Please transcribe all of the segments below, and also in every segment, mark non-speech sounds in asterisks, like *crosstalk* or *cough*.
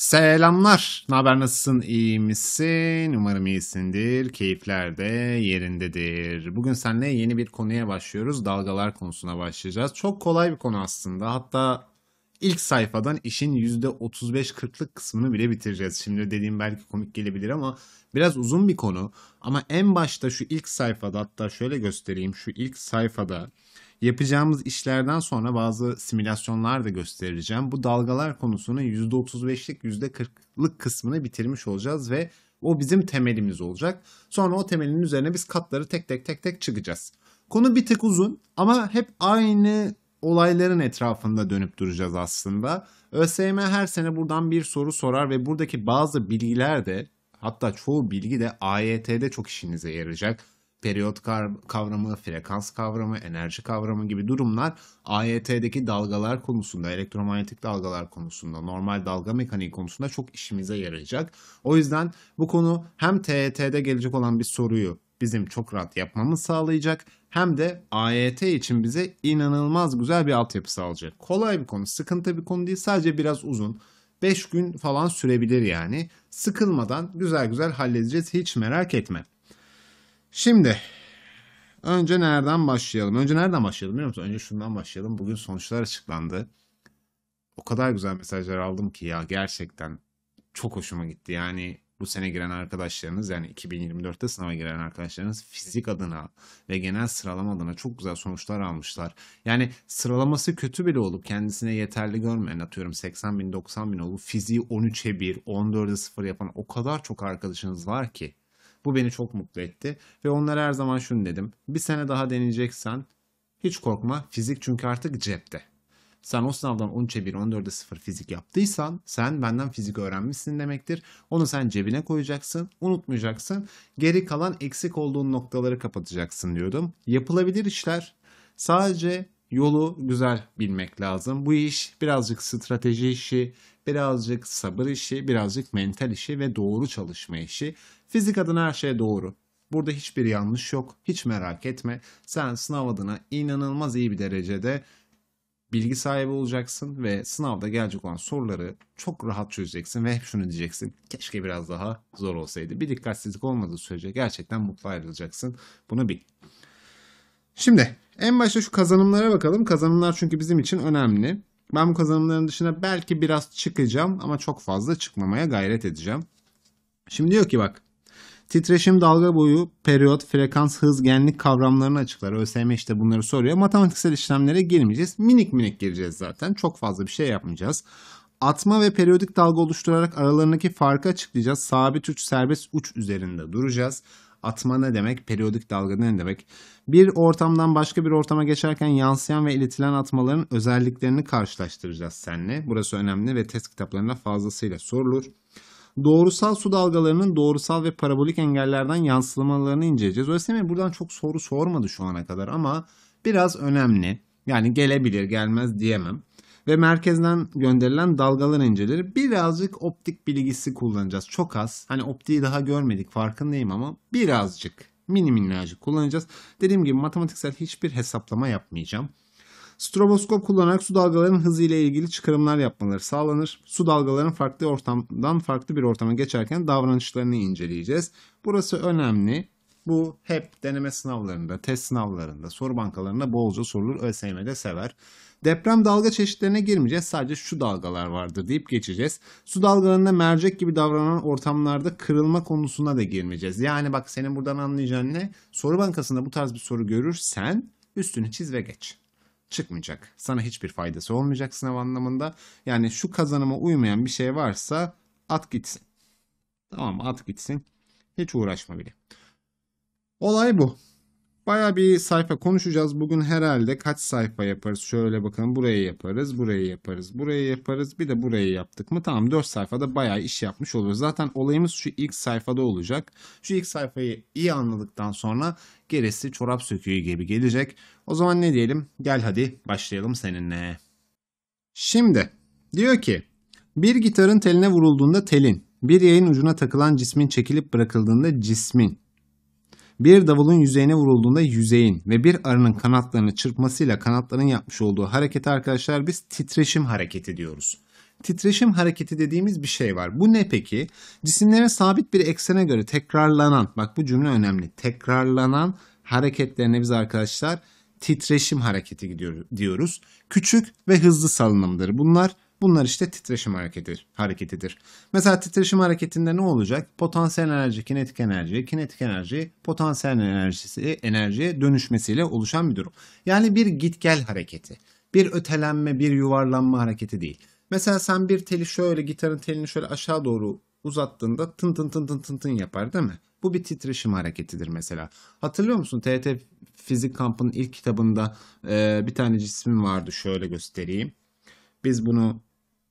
Selamlar. Haber nasılsın? İyi misin? Umarım iyisindir. Keyifler de yerindedir. Bugün seninle yeni bir konuya başlıyoruz. Dalgalar konusuna başlayacağız. Çok kolay bir konu aslında. Hatta ilk sayfadan işin %35-40'lık kısmını bile bitireceğiz. Şimdi dediğim belki komik gelebilir ama biraz uzun bir konu. Ama en başta şu ilk sayfada hatta şöyle göstereyim. Şu ilk sayfada Yapacağımız işlerden sonra bazı simülasyonlar da göstereceğim. Bu dalgalar konusunun %35'lik %40'lık kısmını bitirmiş olacağız ve o bizim temelimiz olacak. Sonra o temelin üzerine biz katları tek tek tek tek çıkacağız. Konu bir tık uzun ama hep aynı olayların etrafında dönüp duracağız aslında. ÖSYM her sene buradan bir soru sorar ve buradaki bazı bilgiler de hatta çoğu bilgi de AYT'de çok işinize yarayacak periyot kavramı, frekans kavramı, enerji kavramı gibi durumlar AYT'deki dalgalar konusunda, elektromanyetik dalgalar konusunda, normal dalga mekaniği konusunda çok işimize yarayacak. O yüzden bu konu hem TET'de gelecek olan bir soruyu bizim çok rahat yapmamız sağlayacak hem de AYT için bize inanılmaz güzel bir altyapı sağlayacak. Kolay bir konu, sıkıntı bir konu değil, sadece biraz uzun. 5 gün falan sürebilir yani. Sıkılmadan güzel güzel halledeceğiz hiç merak etme. Şimdi önce nereden başlayalım? Önce nereden başlayalım biliyor musun? Önce şundan başlayalım. Bugün sonuçlar açıklandı. O kadar güzel mesajlar aldım ki ya gerçekten çok hoşuma gitti. Yani bu sene giren arkadaşlarınız yani 2024'te sınava giren arkadaşlarınız fizik adına ve genel sıralama adına çok güzel sonuçlar almışlar. Yani sıralaması kötü bile olup kendisine yeterli görmeyen atıyorum 80 bin 90 bin olup fiziği 13'e 1 14'e 0 yapan o kadar çok arkadaşınız var ki bu beni çok mutlu etti ve onlara her zaman şunu dedim. Bir sene daha deneyeceksen hiç korkma fizik çünkü artık cepte. Sen o sınavdan 13'e 1, 14'e 0 fizik yaptıysan sen benden fizik öğrenmişsin demektir. Onu sen cebine koyacaksın, unutmayacaksın. Geri kalan eksik olduğun noktaları kapatacaksın diyordum. Yapılabilir işler. Sadece yolu güzel bilmek lazım. Bu iş birazcık strateji işi, birazcık sabır işi, birazcık mental işi ve doğru çalışma işi. Fizik adına her şey doğru. Burada hiçbir yanlış yok. Hiç merak etme. Sen sınav adına inanılmaz iyi bir derecede bilgi sahibi olacaksın ve sınavda gelecek olan soruları çok rahat çözeceksin ve hep şunu diyeceksin. Keşke biraz daha zor olsaydı. Bir dikkatsizlik olmadığı sürece gerçekten mutlu ayrılacaksın. Bunu bil. Şimdi en başta şu kazanımlara bakalım. Kazanımlar çünkü bizim için önemli. Ben bu kazanımların dışında belki biraz çıkacağım ama çok fazla çıkmamaya gayret edeceğim. Şimdi diyor ki bak Titreşim dalga boyu, periyot, frekans, hız, genlik kavramlarını açıklar. ÖSYM işte bunları soruyor. Matematiksel işlemlere girmeyeceğiz. Minik minik gireceğiz zaten. Çok fazla bir şey yapmayacağız. Atma ve periyodik dalga oluşturarak aralarındaki farkı açıklayacağız. Sabit uç, serbest uç üzerinde duracağız. Atma ne demek? Periyodik dalga ne demek? Bir ortamdan başka bir ortama geçerken yansıyan ve iletilen atmaların özelliklerini karşılaştıracağız seninle. Burası önemli ve test kitaplarında fazlasıyla sorulur doğrusal su dalgalarının doğrusal ve parabolik engellerden yansımalarını inceleyeceğiz. Öğretmenim buradan çok soru sormadı şu ana kadar ama biraz önemli. Yani gelebilir gelmez diyemem. Ve merkezden gönderilen dalgaları inceleri birazcık optik bilgisi kullanacağız. Çok az. Hani optiği daha görmedik farkındayım ama birazcık mini minnacık kullanacağız. Dediğim gibi matematiksel hiçbir hesaplama yapmayacağım. Stroboskop kullanarak su dalgalarının hızı ile ilgili çıkarımlar yapmaları sağlanır. Su dalgalarının farklı ortamdan farklı bir ortama geçerken davranışlarını inceleyeceğiz. Burası önemli. Bu hep deneme sınavlarında, test sınavlarında, soru bankalarında bolca sorulur. ÖSYM de sever. Deprem dalga çeşitlerine girmeyeceğiz. Sadece şu dalgalar vardır deyip geçeceğiz. Su dalgalarında mercek gibi davranan ortamlarda kırılma konusuna da girmeyeceğiz. Yani bak senin buradan anlayacağın ne? Soru bankasında bu tarz bir soru görürsen üstünü çiz ve geç çıkmayacak. Sana hiçbir faydası olmayacak sınav anlamında. Yani şu kazanıma uymayan bir şey varsa at gitsin. Tamam at gitsin. Hiç uğraşma bile. Olay bu. Baya bir sayfa konuşacağız. Bugün herhalde kaç sayfa yaparız? Şöyle bakalım burayı yaparız, burayı yaparız, burayı yaparız. Bir de burayı yaptık mı? Tamam 4 sayfada baya iş yapmış oluruz. Zaten olayımız şu ilk sayfada olacak. Şu ilk sayfayı iyi anladıktan sonra gerisi çorap söküğü gibi gelecek. O zaman ne diyelim? Gel hadi başlayalım seninle. Şimdi diyor ki bir gitarın teline vurulduğunda telin, bir yayın ucuna takılan cismin çekilip bırakıldığında cismin, bir davulun yüzeyine vurulduğunda yüzeyin ve bir arının kanatlarını çırpmasıyla kanatların yapmış olduğu hareketi arkadaşlar biz titreşim hareketi diyoruz. Titreşim hareketi dediğimiz bir şey var. Bu ne peki? Cisimlere sabit bir eksene göre tekrarlanan, bak bu cümle önemli. Tekrarlanan hareketlerine biz arkadaşlar titreşim hareketi diyoruz. Küçük ve hızlı salınımdır. Bunlar Bunlar işte titreşim hareketi hareketidir. Mesela titreşim hareketinde ne olacak? Potansiyel enerji, kinetik enerji, kinetik enerji, potansiyel enerjisi enerjiye dönüşmesiyle oluşan bir durum. Yani bir git gel hareketi. Bir ötelenme, bir yuvarlanma hareketi değil. Mesela sen bir teli şöyle gitarın telini şöyle aşağı doğru uzattığında tın tın tın tın tın tın yapar değil mi? Bu bir titreşim hareketidir mesela. Hatırlıyor musun TET Fizik Kamp'ın ilk kitabında e, bir tane cismin vardı şöyle göstereyim. Biz bunu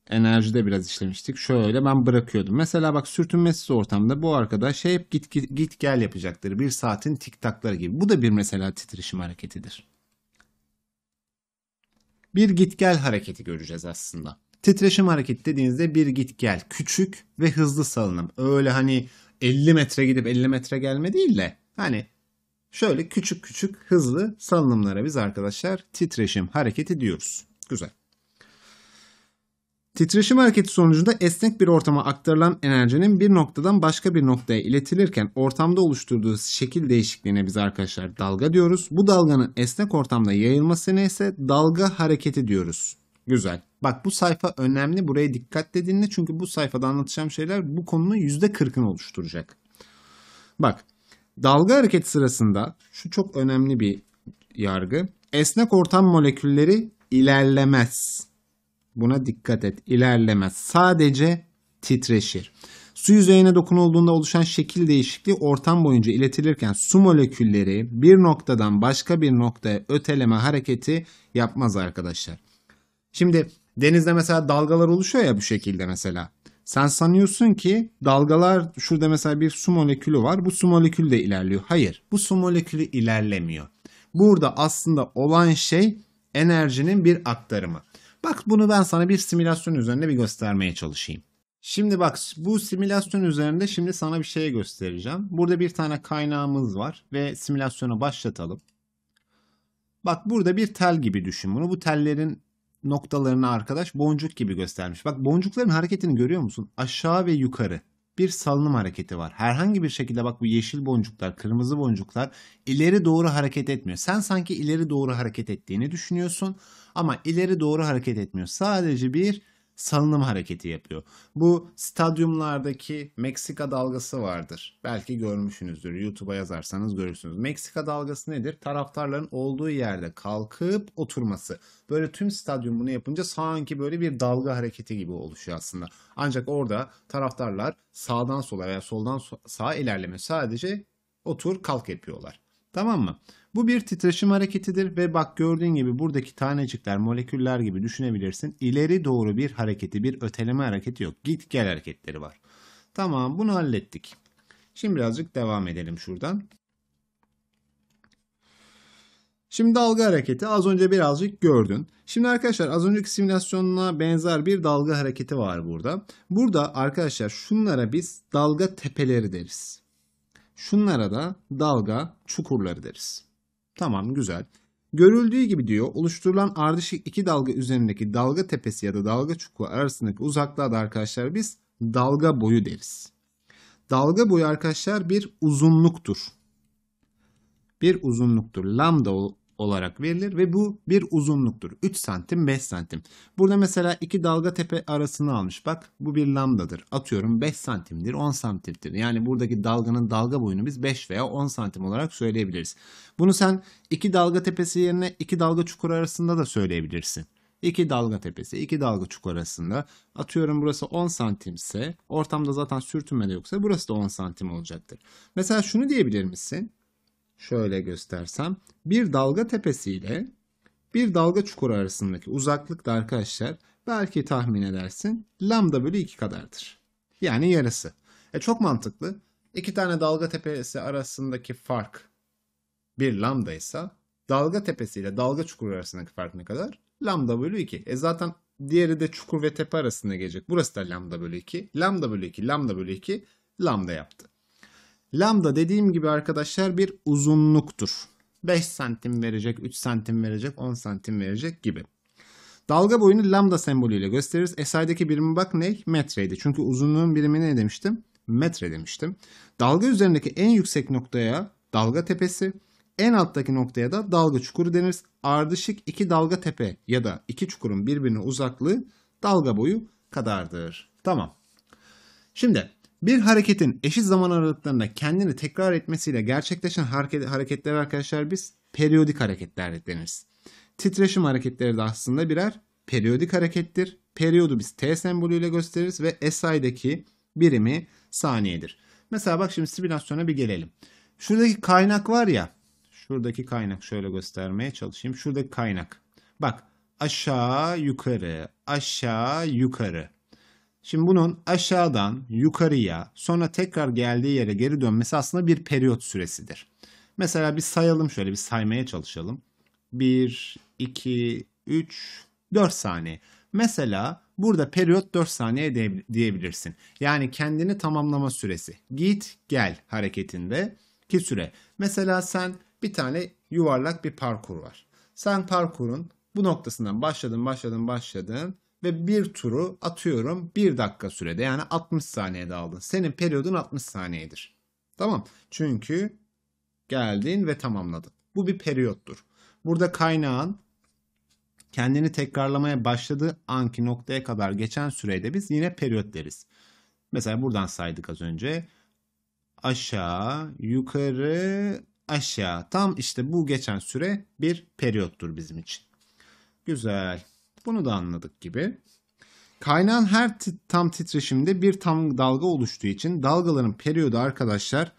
enerjide biraz işlemiştik. Şöyle ben bırakıyordum. Mesela bak sürtünmesiz ortamda bu arkadaş şey hep git, git, git gel yapacaktır. Bir saatin tiktakları gibi. Bu da bir mesela titreşim hareketidir. Bir git gel hareketi göreceğiz aslında. Titreşim hareketi dediğinizde bir git gel. Küçük ve hızlı salınım. Öyle hani 50 metre gidip 50 metre gelme değil de hani şöyle küçük küçük hızlı salınımlara biz arkadaşlar titreşim hareketi diyoruz. Güzel. Titreşim hareketi sonucunda esnek bir ortama aktarılan enerjinin bir noktadan başka bir noktaya iletilirken ortamda oluşturduğu şekil değişikliğine biz arkadaşlar dalga diyoruz. Bu dalganın esnek ortamda yayılmasına ise dalga hareketi diyoruz. Güzel. Bak bu sayfa önemli. Buraya dikkatle dinle. Çünkü bu sayfada anlatacağım şeyler bu konunun %40'ını oluşturacak. Bak dalga hareketi sırasında şu çok önemli bir yargı. Esnek ortam molekülleri ilerlemez. Buna dikkat et. İlerlemez. Sadece titreşir. Su yüzeyine dokunulduğunda oluşan şekil değişikliği ortam boyunca iletilirken su molekülleri bir noktadan başka bir noktaya öteleme hareketi yapmaz arkadaşlar. Şimdi denizde mesela dalgalar oluşuyor ya bu şekilde mesela. Sen sanıyorsun ki dalgalar şurada mesela bir su molekülü var. Bu su molekülü de ilerliyor. Hayır bu su molekülü ilerlemiyor. Burada aslında olan şey enerjinin bir aktarımı. Bak bunu ben sana bir simülasyon üzerinde bir göstermeye çalışayım. Şimdi bak bu simülasyon üzerinde şimdi sana bir şey göstereceğim. Burada bir tane kaynağımız var ve simülasyona başlatalım. Bak burada bir tel gibi düşün bunu. Bu tellerin noktalarını arkadaş boncuk gibi göstermiş. Bak boncukların hareketini görüyor musun? Aşağı ve yukarı bir salınım hareketi var. Herhangi bir şekilde bak bu yeşil boncuklar, kırmızı boncuklar ileri doğru hareket etmiyor. Sen sanki ileri doğru hareket ettiğini düşünüyorsun ama ileri doğru hareket etmiyor. Sadece bir salınım hareketi yapıyor. Bu stadyumlardaki Meksika dalgası vardır. Belki görmüşsünüzdür. YouTube'a yazarsanız görürsünüz. Meksika dalgası nedir? Taraftarların olduğu yerde kalkıp oturması. Böyle tüm stadyum bunu yapınca sanki böyle bir dalga hareketi gibi oluşuyor aslında. Ancak orada taraftarlar sağdan sola veya soldan sağa ilerleme sadece otur kalk yapıyorlar. Tamam mı? Bu bir titreşim hareketidir ve bak gördüğün gibi buradaki tanecikler moleküller gibi düşünebilirsin. İleri doğru bir hareketi bir öteleme hareketi yok. Git gel hareketleri var. Tamam bunu hallettik. Şimdi birazcık devam edelim şuradan. Şimdi dalga hareketi az önce birazcık gördün. Şimdi arkadaşlar az önceki simülasyonuna benzer bir dalga hareketi var burada. Burada arkadaşlar şunlara biz dalga tepeleri deriz. Şunlara da dalga çukurları deriz. Tamam güzel. Görüldüğü gibi diyor oluşturulan ardışık iki dalga üzerindeki dalga tepesi ya da dalga çukuru arasındaki uzaklığa da arkadaşlar biz dalga boyu deriz. Dalga boyu arkadaşlar bir uzunluktur. Bir uzunluktur. Lambda olarak verilir ve bu bir uzunluktur. 3 santim 5 santim. Burada mesela iki dalga tepe arasını almış. Bak bu bir lambdadır. Atıyorum 5 santimdir 10 santimdir. Yani buradaki dalganın dalga boyunu biz 5 veya 10 santim olarak söyleyebiliriz. Bunu sen iki dalga tepesi yerine iki dalga çukur arasında da söyleyebilirsin. İki dalga tepesi, iki dalga çukur arasında. Atıyorum burası 10 santimse, ortamda zaten sürtünme de yoksa burası da 10 santim olacaktır. Mesela şunu diyebilir misin? şöyle göstersem bir dalga tepesiyle bir dalga çukuru arasındaki uzaklık da arkadaşlar belki tahmin edersin lambda bölü 2 kadardır. Yani yarısı. E çok mantıklı. İki tane dalga tepesi arasındaki fark bir lambda ise dalga tepesi ile dalga çukuru arasındaki fark ne kadar? Lambda bölü 2. E zaten diğeri de çukur ve tepe arasında gelecek. Burası da lambda bölü 2. Lambda bölü 2, lambda bölü 2, lambda yaptı. Lambda dediğim gibi arkadaşlar bir uzunluktur. 5 santim verecek, 3 santim verecek, 10 santim verecek gibi. Dalga boyunu lambda sembolüyle gösteririz. SI'deki birimi bak ne? Metreydi. Çünkü uzunluğun birimi ne demiştim? Metre demiştim. Dalga üzerindeki en yüksek noktaya dalga tepesi, en alttaki noktaya da dalga çukuru deniriz. Ardışık iki dalga tepe ya da iki çukurun birbirine uzaklığı dalga boyu kadardır. Tamam. Şimdi bir hareketin eşit zaman aralıklarında kendini tekrar etmesiyle gerçekleşen hareket, hareketler arkadaşlar biz periyodik hareketler deniriz. Titreşim hareketleri de aslında birer periyodik harekettir. Periyodu biz T sembolüyle gösteririz ve SI'deki birimi saniyedir. Mesela bak şimdi simülasyona bir gelelim. Şuradaki kaynak var ya. Şuradaki kaynak şöyle göstermeye çalışayım. Şuradaki kaynak. Bak aşağı yukarı aşağı yukarı. Şimdi bunun aşağıdan yukarıya sonra tekrar geldiği yere geri dönmesi aslında bir periyot süresidir. Mesela bir sayalım şöyle bir saymaya çalışalım. 1, 2, 3, 4 saniye. Mesela burada periyot 4 saniye diyebilirsin. Yani kendini tamamlama süresi. Git gel hareketinde ki süre. Mesela sen bir tane yuvarlak bir parkur var. Sen parkurun bu noktasından başladın başladın başladın ve bir turu atıyorum 1 dakika sürede yani 60 saniyede aldın. Senin periyodun 60 saniyedir. Tamam. Çünkü geldin ve tamamladın. Bu bir periyottur. Burada kaynağın kendini tekrarlamaya başladığı anki noktaya kadar geçen sürede biz yine periyot deriz. Mesela buradan saydık az önce. Aşağı, yukarı, aşağı. Tam işte bu geçen süre bir periyottur bizim için. Güzel. Bunu da anladık gibi. Kaynağın her tam titreşimde bir tam dalga oluştuğu için dalgaların periyodu arkadaşlar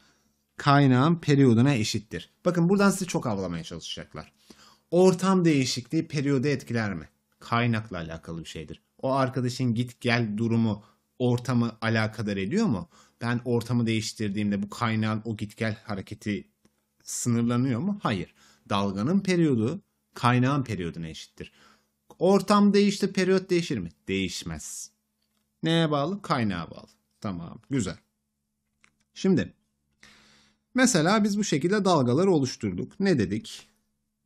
kaynağın periyoduna eşittir. Bakın buradan sizi çok avlamaya çalışacaklar. Ortam değişikliği periyodu etkiler mi? Kaynakla alakalı bir şeydir. O arkadaşın git gel durumu ortamı alakadar ediyor mu? Ben ortamı değiştirdiğimde bu kaynağın o git gel hareketi sınırlanıyor mu? Hayır. Dalganın periyodu kaynağın periyoduna eşittir. Ortam değişti, periyot değişir mi? Değişmez. Neye bağlı? Kaynağa bağlı. Tamam, güzel. Şimdi mesela biz bu şekilde dalgaları oluşturduk. Ne dedik?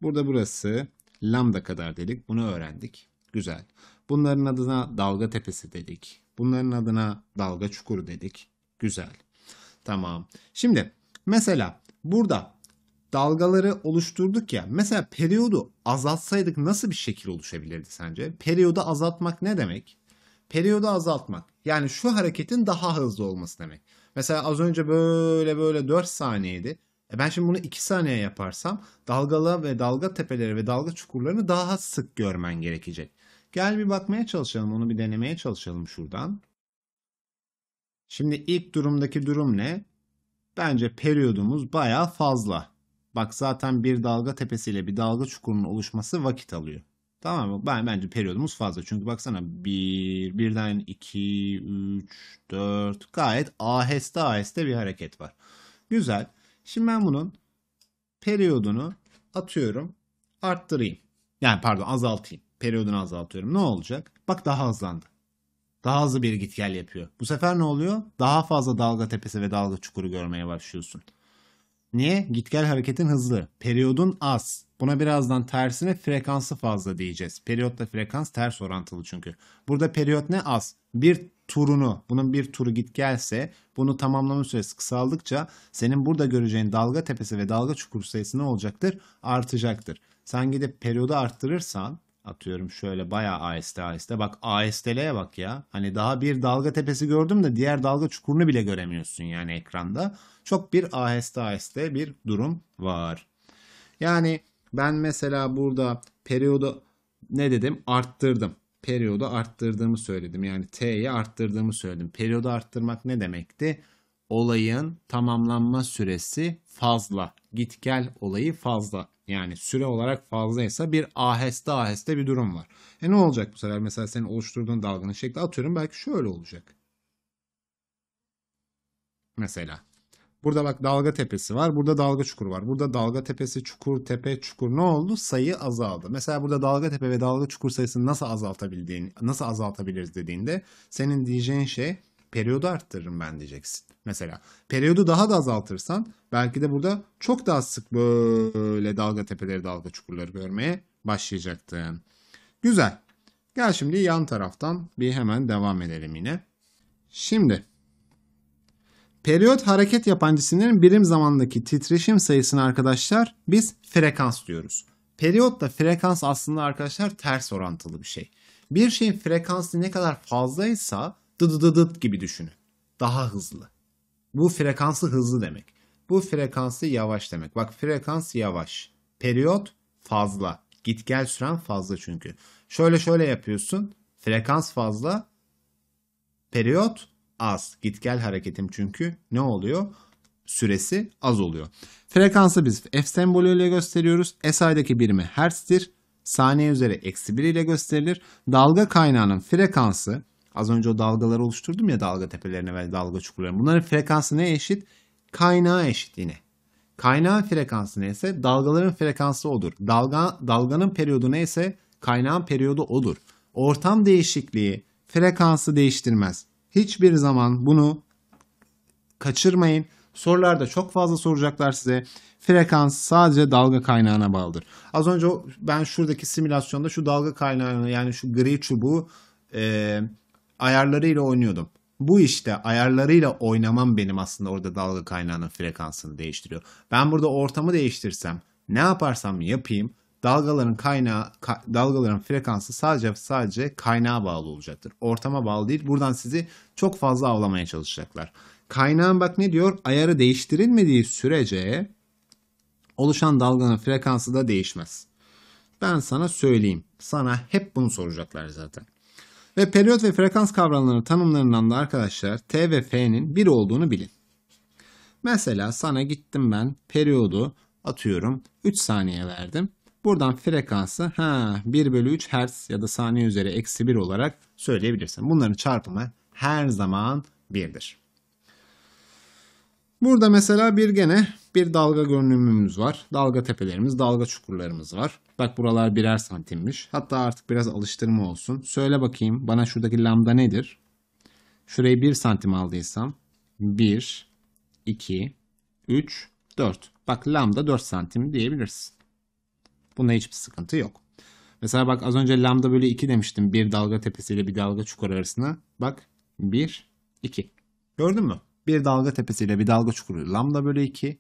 Burada burası lambda kadar dedik. Bunu öğrendik. Güzel. Bunların adına dalga tepesi dedik. Bunların adına dalga çukuru dedik. Güzel. Tamam. Şimdi mesela burada dalgaları oluşturduk ya. Mesela periyodu azaltsaydık nasıl bir şekil oluşabilirdi sence? Periyodu azaltmak ne demek? Periyodu azaltmak yani şu hareketin daha hızlı olması demek. Mesela az önce böyle böyle 4 saniyeydi. E ben şimdi bunu 2 saniye yaparsam dalgalı ve dalga tepeleri ve dalga çukurlarını daha sık görmen gerekecek. Gel bir bakmaya çalışalım onu bir denemeye çalışalım şuradan. Şimdi ilk durumdaki durum ne? Bence periyodumuz baya fazla. Bak zaten bir dalga tepesiyle bir dalga çukurunun oluşması vakit alıyor. Tamam mı? Ben bence periyodumuz fazla. Çünkü baksana bir, birden iki, üç, dört gayet aheste aheste bir hareket var. Güzel. Şimdi ben bunun periyodunu atıyorum arttırayım. Yani pardon azaltayım. Periyodunu azaltıyorum. Ne olacak? Bak daha hızlandı. Daha hızlı bir git gel yapıyor. Bu sefer ne oluyor? Daha fazla dalga tepesi ve dalga çukuru görmeye başlıyorsun. Niye? Git gel hareketin hızlı. Periyodun az. Buna birazdan tersine frekansı fazla diyeceğiz. Periyotla frekans ters orantılı çünkü. Burada periyot ne? Az. Bir turunu, bunun bir turu git gelse bunu tamamlama süresi kısaldıkça senin burada göreceğin dalga tepesi ve dalga çukur sayısı ne olacaktır? Artacaktır. Sen gidip periyodu arttırırsan atıyorum şöyle bayağı AST AST bak AST'leye bak ya. Hani daha bir dalga tepesi gördüm de diğer dalga çukurunu bile göremiyorsun yani ekranda çok bir aheste aheste bir durum var. Yani ben mesela burada periyodu ne dedim? Arttırdım. Periyodu arttırdığımı söyledim. Yani T'yi arttırdığımı söyledim. Periyodu arttırmak ne demekti? Olayın tamamlanma süresi fazla. Git gel olayı fazla. Yani süre olarak fazlaysa bir aheste aheste bir durum var. E ne olacak bu sefer? Mesela senin oluşturduğun dalganın şekli atıyorum belki şöyle olacak. Mesela Burada bak dalga tepesi var. Burada dalga çukur var. Burada dalga tepesi, çukur, tepe, çukur ne oldu? Sayı azaldı. Mesela burada dalga tepe ve dalga çukur sayısını nasıl azaltabildiğini, nasıl azaltabiliriz dediğinde senin diyeceğin şey periyodu arttırırım ben diyeceksin. Mesela periyodu daha da azaltırsan belki de burada çok daha sık böyle dalga tepeleri, dalga çukurları görmeye başlayacaktın. Güzel. Gel şimdi yan taraftan bir hemen devam edelim yine. Şimdi Periyot hareket yapan cisimlerin birim zamandaki titreşim sayısını arkadaşlar biz frekans diyoruz. Periyotla frekans aslında arkadaşlar ters orantılı bir şey. Bir şeyin frekansı ne kadar fazlaysa dı dı dı dıdıdıdıt gibi düşünün. Daha hızlı. Bu frekansı hızlı demek. Bu frekansı yavaş demek. Bak frekans yavaş. Periyot fazla. Git gel süren fazla çünkü. Şöyle şöyle yapıyorsun. Frekans fazla. Periyot az. git gel hareketim çünkü ne oluyor? Süresi az oluyor. Frekansı biz F sembolüyle gösteriyoruz. SI'deki birimi hertz'tir. Saniye üzeri eksi 1 ile gösterilir. Dalga kaynağının frekansı az önce o dalgaları oluşturdum ya dalga tepelerine ve dalga çukurlarına. Bunların frekansı ne eşit? kaynağı eşit yine. Kaynağın frekansı neyse dalgaların frekansı odur. Dalga, dalganın periyodu neyse kaynağın periyodu odur. Ortam değişikliği frekansı değiştirmez. Hiçbir zaman bunu kaçırmayın. Sorularda çok fazla soracaklar size. Frekans sadece dalga kaynağına bağlıdır. Az önce ben şuradaki simülasyonda şu dalga kaynağını yani şu gri çubuğu e, ayarlarıyla oynuyordum. Bu işte ayarlarıyla oynamam benim aslında orada dalga kaynağının frekansını değiştiriyor. Ben burada ortamı değiştirsem ne yaparsam yapayım dalgaların kaynağı ka, dalgaların frekansı sadece sadece kaynağa bağlı olacaktır. Ortama bağlı değil. Buradan sizi çok fazla avlamaya çalışacaklar. Kaynağın bak ne diyor? Ayarı değiştirilmediği sürece oluşan dalganın frekansı da değişmez. Ben sana söyleyeyim. Sana hep bunu soracaklar zaten. Ve periyot ve frekans kavramlarının tanımlarından da arkadaşlar T ve F'nin bir olduğunu bilin. Mesela sana gittim ben periyodu atıyorum 3 saniye verdim. Buradan frekansı ha 1 bölü 3 hertz ya da saniye üzeri eksi 1 olarak söyleyebilirsin. Bunların çarpımı her zaman 1'dir. Burada mesela bir gene bir dalga görünümümüz var. Dalga tepelerimiz, dalga çukurlarımız var. Bak buralar birer santimmiş. Hatta artık biraz alıştırma olsun. Söyle bakayım bana şuradaki lambda nedir? Şurayı 1 santim aldıysam 1, 2, 3, 4. Bak lambda 4 santim diyebilirsin. Buna hiçbir sıkıntı yok. Mesela bak az önce lambda bölü 2 demiştim. Bir dalga tepesiyle bir dalga çukur arasına. Bak 1, 2. Gördün mü? Bir dalga tepesiyle bir dalga çukuru lambda bölü 2.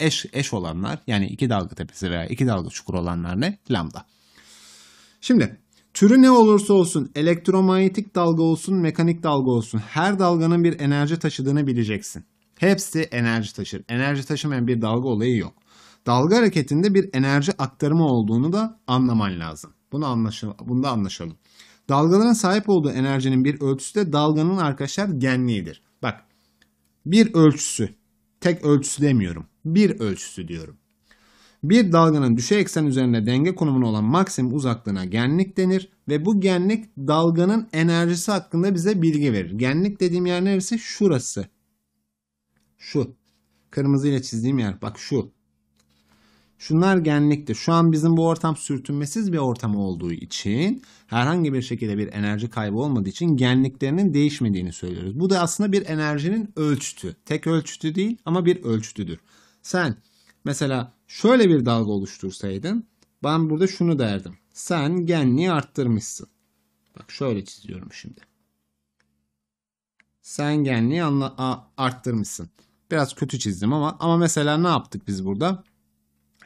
Eş, eş olanlar yani iki dalga tepesi veya iki dalga çukur olanlar ne? Lambda. Şimdi türü ne olursa olsun elektromanyetik dalga olsun mekanik dalga olsun her dalganın bir enerji taşıdığını bileceksin. Hepsi enerji taşır. Enerji taşımayan bir dalga olayı yok dalga hareketinde bir enerji aktarımı olduğunu da anlaman lazım. Bunu, anlaşalım, bunu da anlaşalım. Dalgaların sahip olduğu enerjinin bir ölçüsü de dalganın arkadaşlar genliğidir. Bak bir ölçüsü tek ölçüsü demiyorum bir ölçüsü diyorum. Bir dalganın düşey eksen üzerinde denge konumuna olan maksimum uzaklığına genlik denir ve bu genlik dalganın enerjisi hakkında bize bilgi verir. Genlik dediğim yer neresi? Şurası. Şu. Kırmızıyla çizdiğim yer. Bak şu. Şunlar genlikte. Şu an bizim bu ortam sürtünmesiz bir ortam olduğu için herhangi bir şekilde bir enerji kaybı olmadığı için genliklerinin değişmediğini söylüyoruz. Bu da aslında bir enerjinin ölçütü. Tek ölçütü değil ama bir ölçütüdür. Sen mesela şöyle bir dalga oluştursaydın ben burada şunu derdim. Sen genliği arttırmışsın. Bak şöyle çiziyorum şimdi. Sen genliği arttırmışsın. Biraz kötü çizdim ama ama mesela ne yaptık biz burada?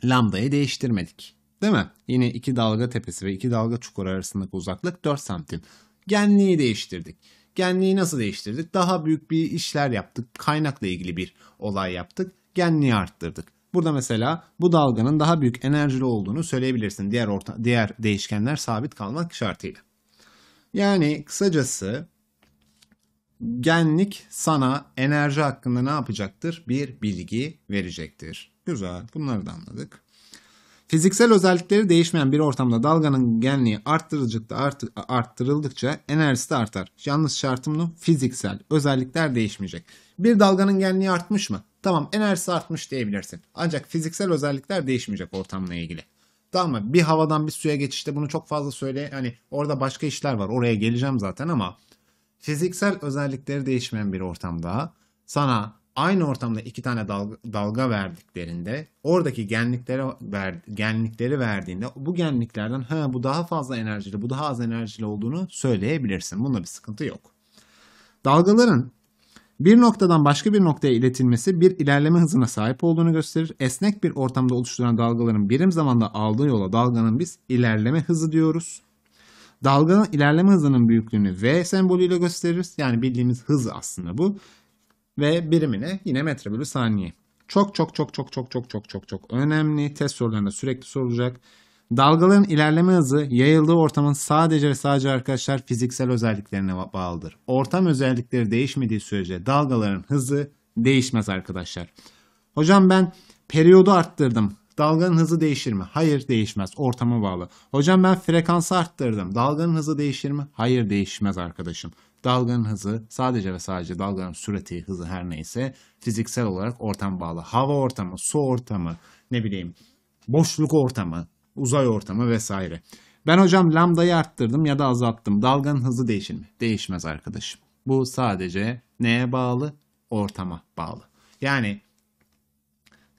lambdayı değiştirmedik. Değil mi? Yine iki dalga tepesi ve iki dalga çukur arasındaki uzaklık 4 santim. Genliği değiştirdik. Genliği nasıl değiştirdik? Daha büyük bir işler yaptık. Kaynakla ilgili bir olay yaptık. Genliği arttırdık. Burada mesela bu dalganın daha büyük enerjili olduğunu söyleyebilirsin. Diğer orta, diğer değişkenler sabit kalmak şartıyla. Yani kısacası genlik sana enerji hakkında ne yapacaktır? Bir bilgi verecektir. Güzel. Bunları da anladık. Fiziksel özellikleri değişmeyen bir ortamda dalganın genliği arttırıldıkça, art, arttırıldıkça enerjisi de artar. Yalnız şartım ne? Fiziksel özellikler değişmeyecek. Bir dalganın genliği artmış mı? Tamam enerjisi artmış diyebilirsin. Ancak fiziksel özellikler değişmeyecek ortamla ilgili. Tamam mı? Bir havadan bir suya geçişte bunu çok fazla söyle. Hani orada başka işler var. Oraya geleceğim zaten ama fiziksel özellikleri değişmeyen bir ortamda sana aynı ortamda iki tane dalga, dalga verdiklerinde oradaki genliklere ver, genlikleri verdiğinde bu genliklerden ha bu daha fazla enerjili bu daha az enerjili olduğunu söyleyebilirsin. Bunda bir sıkıntı yok. Dalgaların bir noktadan başka bir noktaya iletilmesi bir ilerleme hızına sahip olduğunu gösterir. Esnek bir ortamda oluşturan dalgaların birim zamanda aldığı yola dalganın biz ilerleme hızı diyoruz. Dalganın ilerleme hızının büyüklüğünü V sembolüyle gösteririz. Yani bildiğimiz hız aslında bu. Ve birimine yine metre bölü saniye. Çok çok çok çok çok çok çok çok çok önemli. Test sorularında sürekli sorulacak. Dalgaların ilerleme hızı yayıldığı ortamın sadece ve sadece arkadaşlar fiziksel özelliklerine bağlıdır. Ortam özellikleri değişmediği sürece dalgaların hızı değişmez arkadaşlar. Hocam ben periyodu arttırdım. Dalganın hızı değişir mi? Hayır değişmez. Ortama bağlı. Hocam ben frekansı arttırdım. Dalganın hızı değişir mi? Hayır değişmez arkadaşım. Dalganın hızı sadece ve sadece dalganın sürati, hızı her neyse fiziksel olarak ortam bağlı. Hava ortamı, su ortamı, ne bileyim boşluk ortamı, uzay ortamı vesaire. Ben hocam lambdayı arttırdım ya da azalttım. Dalganın hızı değişir mi? Değişmez arkadaşım. Bu sadece neye bağlı? Ortama bağlı. Yani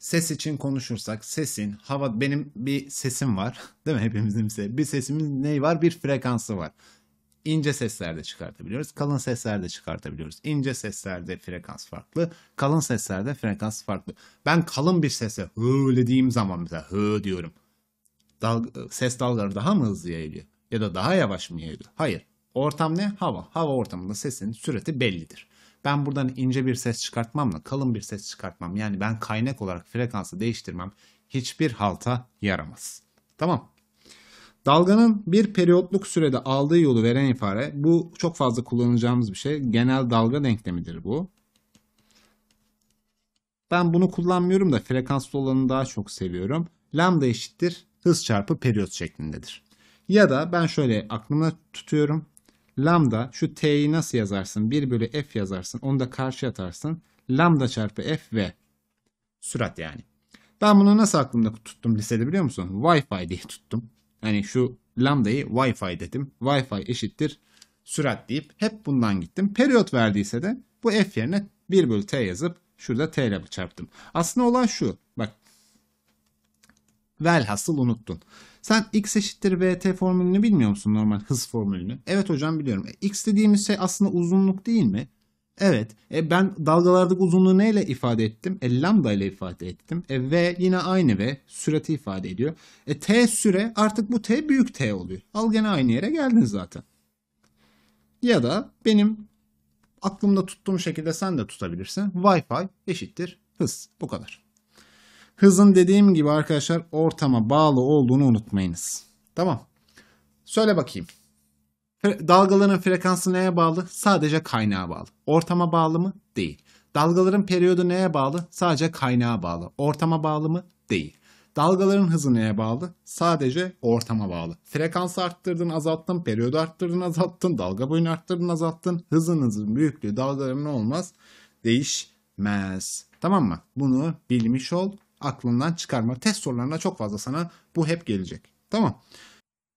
ses için konuşursak sesin hava benim bir sesim var *laughs* değil mi hepimizin bir, bir sesimiz neyi var bir frekansı var. İnce seslerde çıkartabiliyoruz, kalın seslerde çıkartabiliyoruz. İnce seslerde frekans farklı, kalın seslerde frekans farklı. Ben kalın bir sese hı dediğim zaman mesela hı diyorum. Dal, ses dalgaları daha mı hızlı yayılıyor? Ya da daha yavaş mı yayılıyor? Hayır. Ortam ne? Hava. Hava ortamında sesin sürati bellidir. Ben buradan ince bir ses çıkartmamla kalın bir ses çıkartmam. Yani ben kaynak olarak frekansı değiştirmem hiçbir halta yaramaz. Tamam. Dalganın bir periyotluk sürede aldığı yolu veren ifade bu çok fazla kullanacağımız bir şey. Genel dalga denklemidir bu. Ben bunu kullanmıyorum da frekanslı olanı daha çok seviyorum. Lambda eşittir hız çarpı periyot şeklindedir. Ya da ben şöyle aklımda tutuyorum. Lambda şu t'yi nasıl yazarsın? 1 bölü f yazarsın. Onu da karşı atarsın. Lambda çarpı f ve sürat yani. Ben bunu nasıl aklımda tuttum lisede biliyor musun? Wi-Fi diye tuttum. Yani şu lambdayı Wi-Fi dedim. Wi-Fi eşittir sürat deyip hep bundan gittim. Periyot verdiyse de bu f yerine 1 bölü t yazıp şurada t ile çarptım. Aslında olan şu. Bak velhasıl unuttun. Sen x eşittir vt formülünü bilmiyor musun normal hız formülünü? Evet hocam biliyorum. E, x dediğimiz şey aslında uzunluk değil mi? Evet. E ben dalgalardaki uzunluğu neyle ifade ettim? E lambda ile ifade ettim. E v yine aynı v. Sürati ifade ediyor. E t süre artık bu t büyük t oluyor. Al gene aynı yere geldin zaten. Ya da benim aklımda tuttuğum şekilde sen de tutabilirsin. Wi-Fi eşittir hız. Bu kadar. Hızın dediğim gibi arkadaşlar ortama bağlı olduğunu unutmayınız. Tamam. Söyle bakayım. Dalgaların frekansı neye bağlı? Sadece kaynağa bağlı. Ortama bağlı mı? Değil. Dalgaların periyodu neye bağlı? Sadece kaynağa bağlı. Ortama bağlı mı? Değil. Dalgaların hızı neye bağlı? Sadece ortama bağlı. Frekansı arttırdın, azalttın, periyodu arttırdın, azalttın, dalga boyunu arttırdın, azalttın. Hızınızın büyüklüğü dalgaların ne olmaz? Değişmez. Tamam mı? Bunu bilmiş ol aklından çıkarma. Test sorularına çok fazla sana bu hep gelecek. Tamam.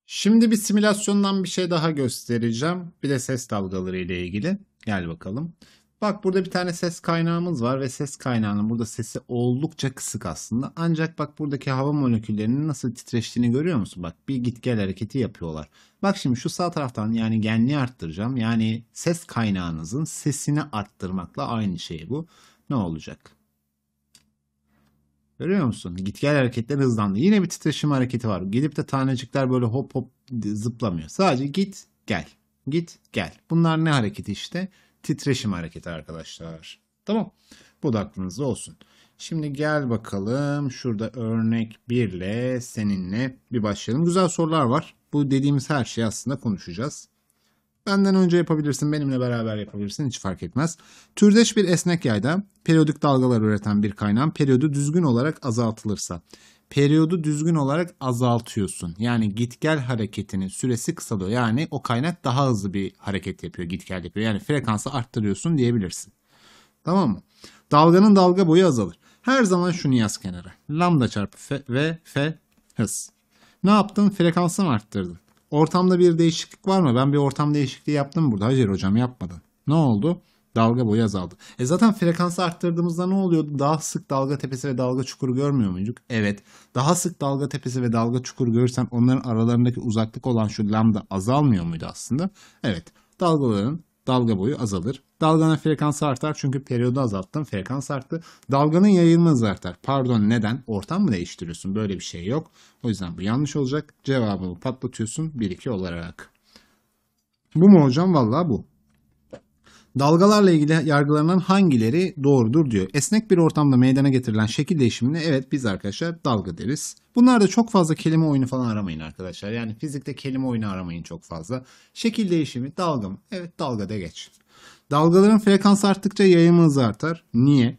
Şimdi bir simülasyondan bir şey daha göstereceğim. Bir de ses dalgaları ile ilgili. Gel bakalım. Bak burada bir tane ses kaynağımız var ve ses kaynağının burada sesi oldukça kısık aslında. Ancak bak buradaki hava moleküllerinin nasıl titreştiğini görüyor musun? Bak bir git gel hareketi yapıyorlar. Bak şimdi şu sağ taraftan yani genliği arttıracağım. Yani ses kaynağınızın sesini arttırmakla aynı şey bu. Ne olacak? Görüyor musun? Git gel hareketler hızlandı. Yine bir titreşim hareketi var. Gelip de tanecikler böyle hop hop zıplamıyor. Sadece git gel. Git gel. Bunlar ne hareketi işte? Titreşim hareketi arkadaşlar. Tamam. Bu da aklınızda olsun. Şimdi gel bakalım şurada örnek birle seninle bir başlayalım. Güzel sorular var. Bu dediğimiz her şey aslında konuşacağız. Benden önce yapabilirsin, benimle beraber yapabilirsin, hiç fark etmez. Türdeş bir esnek yayda periyodik dalgalar üreten bir kaynağın periyodu düzgün olarak azaltılırsa, periyodu düzgün olarak azaltıyorsun. Yani git gel hareketinin süresi kısalıyor. Yani o kaynak daha hızlı bir hareket yapıyor, git gel yapıyor. Yani frekansı arttırıyorsun diyebilirsin. Tamam mı? Dalganın dalga boyu azalır. Her zaman şunu yaz kenara. Lambda çarpı f ve f hız. Ne yaptın? Frekansını arttırdın. Ortamda bir değişiklik var mı? Ben bir ortam değişikliği yaptım burada. Hayır hocam yapmadın. Ne oldu? Dalga boyu azaldı. E zaten frekansı arttırdığımızda ne oluyordu? Daha sık dalga tepesi ve dalga çukuru görmüyor muyduk? Evet. Daha sık dalga tepesi ve dalga çukuru görürsem onların aralarındaki uzaklık olan şu lambda azalmıyor muydu aslında? Evet. Dalgaların dalga boyu azalır. Dalganın frekansı artar çünkü periyodu azalttım, frekans arttı. Dalganın yayılma hızı artar. Pardon neden? Ortam mı değiştiriyorsun? Böyle bir şey yok. O yüzden bu yanlış olacak. Cevabını patlatıyorsun 1-2 olarak. Bu mu hocam? Vallahi bu. Dalgalarla ilgili yargılanan hangileri doğrudur diyor. Esnek bir ortamda meydana getirilen şekil değişimine evet biz arkadaşlar dalga deriz. Bunlarda çok fazla kelime oyunu falan aramayın arkadaşlar. Yani fizikte kelime oyunu aramayın çok fazla. Şekil değişimi dalga mı? Evet da geç. Dalgaların frekans arttıkça yayımı hızı artar. Niye?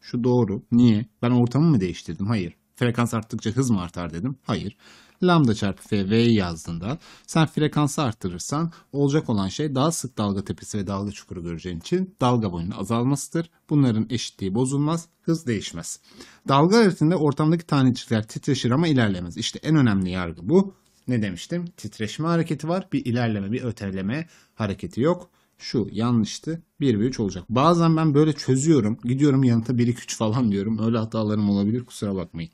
Şu doğru. Niye? Ben ortamı mı değiştirdim? Hayır. Frekans arttıkça hız mı artar dedim? Hayır lambda çarpı f yazdığından, sen frekansı arttırırsan olacak olan şey daha sık dalga tepesi ve dalga çukuru göreceğin için dalga boyunun azalmasıdır. Bunların eşitliği bozulmaz, hız değişmez. Dalga arasında ortamdaki tanecikler titreşir ama ilerlemez. İşte en önemli yargı bu. Ne demiştim? Titreşme hareketi var. Bir ilerleme, bir öteleme hareketi yok şu yanlıştı 1 ve 3 olacak. Bazen ben böyle çözüyorum gidiyorum yanıta 1 2 3 falan diyorum öyle hatalarım olabilir kusura bakmayın.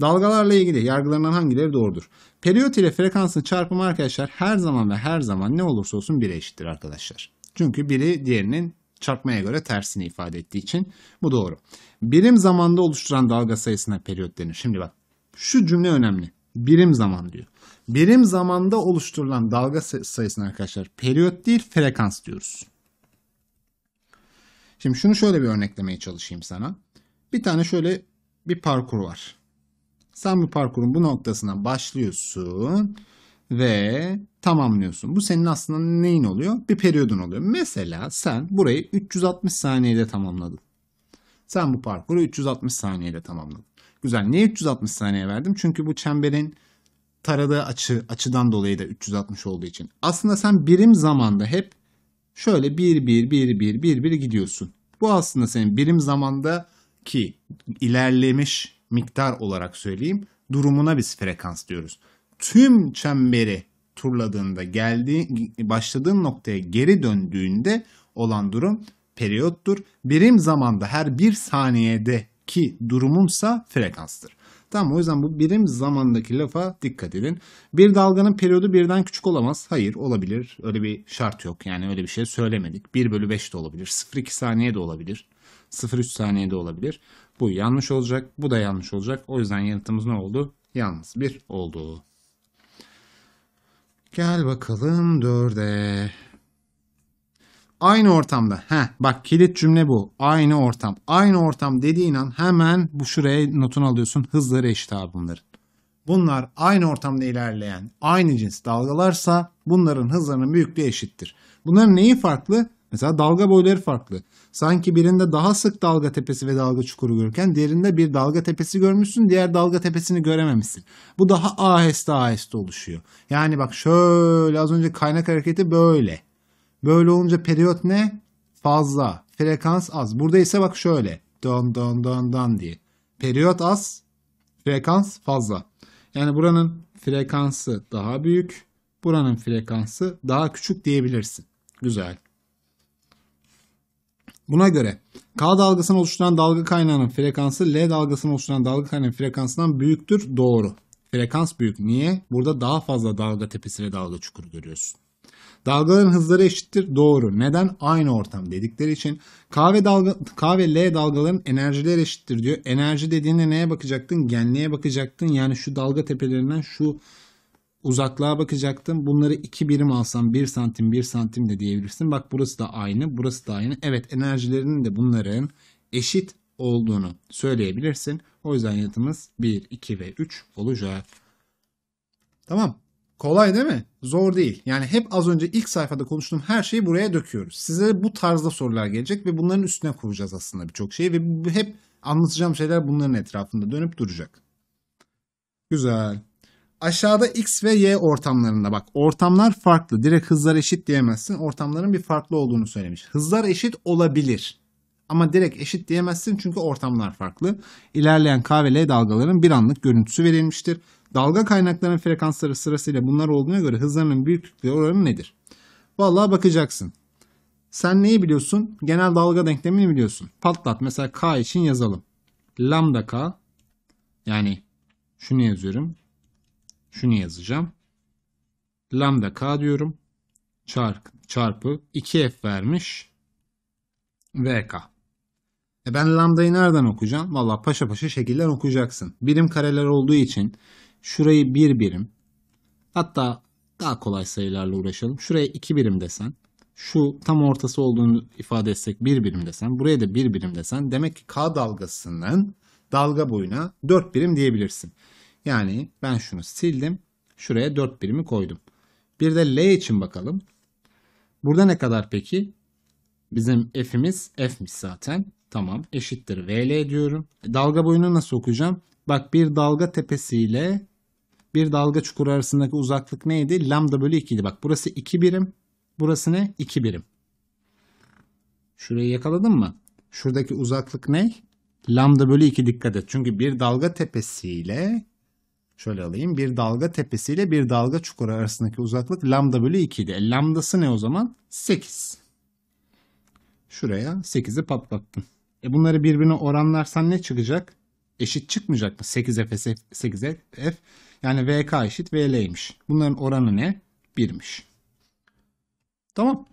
Dalgalarla ilgili yargılarından hangileri doğrudur? Periyot ile frekansın çarpımı arkadaşlar her zaman ve her zaman ne olursa olsun 1'e eşittir arkadaşlar. Çünkü biri diğerinin çarpmaya göre tersini ifade ettiği için bu doğru. Birim zamanda oluşturan dalga sayısına periyot denir. Şimdi bak şu cümle önemli. Birim zaman diyor. Birim zamanda oluşturulan dalga sayısına arkadaşlar periyot değil frekans diyoruz. Şimdi şunu şöyle bir örneklemeye çalışayım sana. Bir tane şöyle bir parkur var. Sen bu parkurun bu noktasına başlıyorsun ve tamamlıyorsun. Bu senin aslında neyin oluyor? Bir periyodun oluyor. Mesela sen burayı 360 saniyede tamamladın. Sen bu parkuru 360 saniyede tamamladın. Güzel. Niye 360 saniye verdim? Çünkü bu çemberin taradığı açı açıdan dolayı da 360 olduğu için. Aslında sen birim zamanda hep şöyle 1 1 1 1 1 1 gidiyorsun. Bu aslında senin birim zamanda ki ilerlemiş miktar olarak söyleyeyim durumuna biz frekans diyoruz. Tüm çemberi turladığında geldi, başladığın noktaya geri döndüğünde olan durum periyottur. Birim zamanda her bir saniyede ki durumunsa frekanstır. Tamam o yüzden bu birim zamandaki lafa dikkat edin. Bir dalganın periyodu birden küçük olamaz. Hayır olabilir. Öyle bir şart yok. Yani öyle bir şey söylemedik. 1 bölü 5 de olabilir. 0,2 saniye de olabilir. 0,3 saniye de olabilir. Bu yanlış olacak. Bu da yanlış olacak. O yüzden yanıtımız ne oldu? Yalnız bir oldu. Gel bakalım dörde. Aynı ortamda. Heh, bak kilit cümle bu. Aynı ortam. Aynı ortam dediğin an hemen bu şuraya notunu alıyorsun. Hızları eşit abi bunları. Bunlar aynı ortamda ilerleyen aynı cins dalgalarsa bunların hızlarının büyüklüğü eşittir. Bunların neyi farklı? Mesela dalga boyları farklı. Sanki birinde daha sık dalga tepesi ve dalga çukuru görürken diğerinde bir dalga tepesi görmüşsün diğer dalga tepesini görememişsin. Bu daha aheste aheste oluşuyor. Yani bak şöyle az önce kaynak hareketi böyle. Böyle olunca periyot ne? Fazla. Frekans az. Burada ise bak şöyle. Don don don don diye. Periyot az. Frekans fazla. Yani buranın frekansı daha büyük. Buranın frekansı daha küçük diyebilirsin. Güzel. Buna göre K dalgasını oluşturan dalga kaynağının frekansı L dalgasını oluşturan dalga kaynağının frekansından büyüktür. Doğru. Frekans büyük. Niye? Burada daha fazla dalga tepesi ve dalga çukuru görüyorsun. Dalgaların hızları eşittir. Doğru. Neden? Aynı ortam dedikleri için. K ve, dalga, K ve L dalgaların enerjileri eşittir diyor. Enerji dediğinde neye bakacaktın? Genliğe bakacaktın. Yani şu dalga tepelerinden şu uzaklığa bakacaktım. Bunları iki birim alsam bir santim bir santim de diyebilirsin. Bak burası da aynı burası da aynı. Evet enerjilerinin de bunların eşit olduğunu söyleyebilirsin. O yüzden yanıtımız 1, 2 ve 3 olacak. Tamam. Kolay değil mi? Zor değil. Yani hep az önce ilk sayfada konuştuğum her şeyi buraya döküyoruz. Size bu tarzda sorular gelecek ve bunların üstüne kuracağız aslında birçok şeyi ve hep anlatacağım şeyler bunların etrafında dönüp duracak. Güzel. Aşağıda X ve Y ortamlarında bak ortamlar farklı. Direkt hızlar eşit diyemezsin. Ortamların bir farklı olduğunu söylemiş. Hızlar eşit olabilir. Ama direkt eşit diyemezsin çünkü ortamlar farklı. İlerleyen K ve L dalgaların bir anlık görüntüsü verilmiştir. Dalga kaynaklarının frekansları sırasıyla bunlar olduğuna göre hızlarının büyüklükleri oranı nedir? Vallahi bakacaksın. Sen neyi biliyorsun? Genel dalga denklemini biliyorsun. Patlat mesela K için yazalım. Lambda K yani şunu yazıyorum şunu yazacağım. Lambda k diyorum. Çark, çarpı 2f vermiş. vk. E ben lambdayı nereden okuyacağım? Valla paşa paşa şekiller okuyacaksın. Birim kareler olduğu için şurayı bir birim. Hatta daha kolay sayılarla uğraşalım. Şuraya iki birim desen. Şu tam ortası olduğunu ifade etsek bir birim desen. Buraya da bir birim desen. Demek ki K dalgasının dalga boyuna 4 birim diyebilirsin. Yani ben şunu sildim. Şuraya 4 birimi koydum. Bir de L için bakalım. Burada ne kadar peki? Bizim f'imiz f'miş zaten. Tamam eşittir vl diyorum. Dalga boyunu nasıl okuyacağım? Bak bir dalga tepesiyle bir dalga çukur arasındaki uzaklık neydi? Lambda bölü 2 idi. Bak burası 2 birim. Burası ne? 2 birim. Şurayı yakaladın mı? Şuradaki uzaklık ne? Lambda bölü 2 dikkat et. Çünkü bir dalga tepesiyle Şöyle alayım. Bir dalga tepesi ile bir dalga çukuru arasındaki uzaklık lambda bölü 2 idi. E, lambdası ne o zaman? 8. Şuraya 8'i patlattım. E bunları birbirine oranlarsan ne çıkacak? Eşit çıkmayacak mı? 8F, 8F. Yani VK eşit VL'ymiş. Bunların oranı ne? 1'miş. Tamam.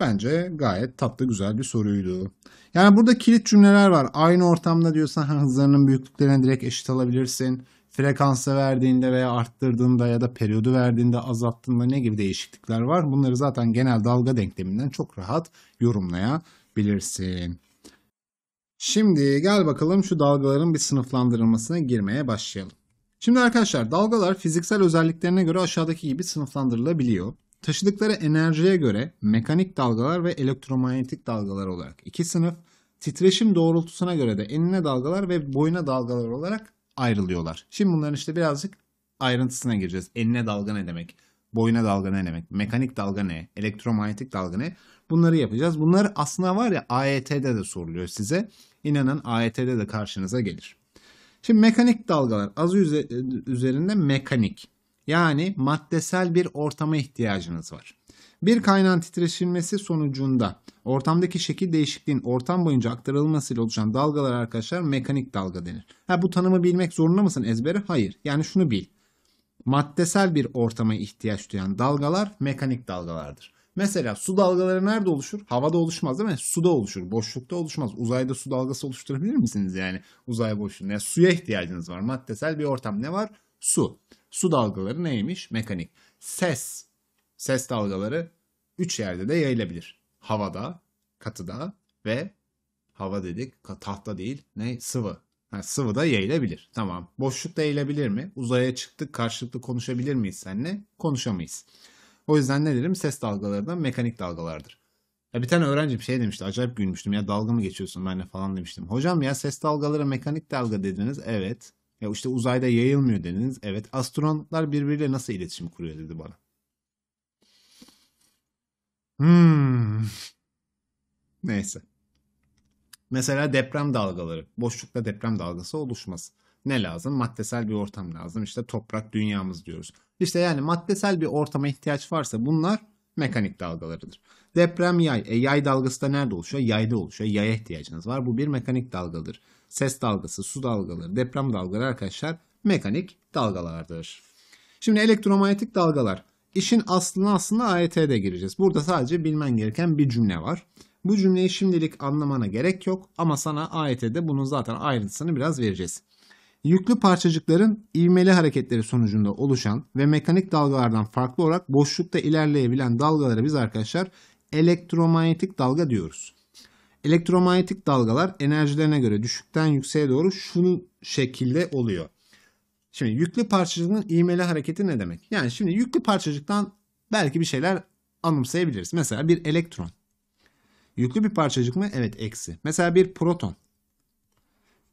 Bence gayet tatlı güzel bir soruydu. Yani burada kilit cümleler var. Aynı ortamda diyorsan *laughs* hızlarının büyüklüklerine direkt eşit alabilirsin frekansı verdiğinde veya arttırdığında ya da periyodu verdiğinde azalttığında ne gibi değişiklikler var? Bunları zaten genel dalga denkleminden çok rahat yorumlayabilirsin. Şimdi gel bakalım şu dalgaların bir sınıflandırılmasına girmeye başlayalım. Şimdi arkadaşlar dalgalar fiziksel özelliklerine göre aşağıdaki gibi sınıflandırılabiliyor. Taşıdıkları enerjiye göre mekanik dalgalar ve elektromanyetik dalgalar olarak iki sınıf, titreşim doğrultusuna göre de enine dalgalar ve boyuna dalgalar olarak ayrılıyorlar. Şimdi bunların işte birazcık ayrıntısına gireceğiz. Enine dalga ne demek? Boyuna dalga ne demek? Mekanik dalga ne? Elektromanyetik dalga ne? Bunları yapacağız. Bunları aslında var ya AET'de de soruluyor size. İnanın AET'de de karşınıza gelir. Şimdi mekanik dalgalar azı üzerinde mekanik. Yani maddesel bir ortama ihtiyacınız var. Bir kaynağın titreşilmesi sonucunda ortamdaki şekil değişikliğin ortam boyunca aktarılmasıyla oluşan dalgalar arkadaşlar mekanik dalga denir. Ha, bu tanımı bilmek zorunda mısın ezberi Hayır. Yani şunu bil. Maddesel bir ortama ihtiyaç duyan dalgalar mekanik dalgalardır. Mesela su dalgaları nerede oluşur? Havada oluşmaz değil mi? Suda oluşur. Boşlukta oluşmaz. Uzayda su dalgası oluşturabilir misiniz yani? Uzay boşluğunda. Yani suya ihtiyacınız var. Maddesel bir ortam ne var? Su. Su dalgaları neymiş? Mekanik. Ses Ses dalgaları üç yerde de yayılabilir. Havada, katıda ve hava dedik tahta değil ne sıvı. Ha, sıvı da yayılabilir. Tamam. Boşlukta yayılabilir mi? Uzaya çıktık karşılıklı konuşabilir miyiz seninle? Konuşamayız. O yüzden ne derim? Ses dalgaları da mekanik dalgalardır. Ya bir tane öğrenci bir şey demişti. Acayip gülmüştüm. Ya dalga mı geçiyorsun benimle falan demiştim. Hocam ya ses dalgaları mekanik dalga dediniz. Evet. Ya işte uzayda yayılmıyor dediniz. Evet. Astronotlar birbiriyle nasıl iletişim kuruyor dedi bana. Hmm. *laughs* Neyse. Mesela deprem dalgaları. Boşlukta deprem dalgası oluşmaz. Ne lazım? Maddesel bir ortam lazım. İşte toprak dünyamız diyoruz. İşte yani maddesel bir ortama ihtiyaç varsa bunlar mekanik dalgalarıdır. Deprem yay. E, yay dalgası da nerede oluşuyor? Yayda oluşuyor. Yaya ihtiyacınız var. Bu bir mekanik dalgadır. Ses dalgası, su dalgaları, deprem dalgaları arkadaşlar mekanik dalgalardır. Şimdi elektromanyetik dalgalar. İşin aslına aslında AYT'ye de gireceğiz. Burada sadece bilmen gereken bir cümle var. Bu cümleyi şimdilik anlamana gerek yok ama sana AYT'de bunun zaten ayrıntısını biraz vereceğiz. Yüklü parçacıkların ivmeli hareketleri sonucunda oluşan ve mekanik dalgalardan farklı olarak boşlukta ilerleyebilen dalgalara biz arkadaşlar elektromanyetik dalga diyoruz. Elektromanyetik dalgalar enerjilerine göre düşükten yükseğe doğru şu şekilde oluyor. Şimdi yüklü parçacığın ivmeli hareketi ne demek? Yani şimdi yüklü parçacıktan belki bir şeyler anımsayabiliriz. Mesela bir elektron. Yüklü bir parçacık mı? Evet eksi. Mesela bir proton.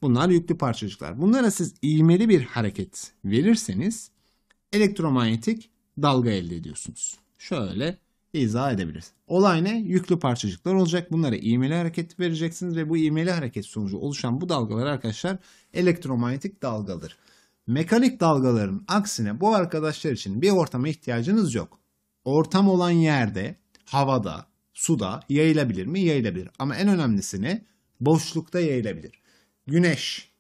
Bunlar yüklü parçacıklar. Bunlara siz ivmeli bir hareket verirseniz elektromanyetik dalga elde ediyorsunuz. Şöyle izah edebiliriz. Olay ne? Yüklü parçacıklar olacak. Bunlara ivmeli hareket vereceksiniz ve bu ivmeli hareket sonucu oluşan bu dalgalar arkadaşlar elektromanyetik dalgadır. Mekanik dalgaların aksine bu arkadaşlar için bir ortama ihtiyacınız yok. Ortam olan yerde, havada, suda yayılabilir mi? Yayılabilir. Ama en önemlisi ne? Boşlukta yayılabilir. Güneş.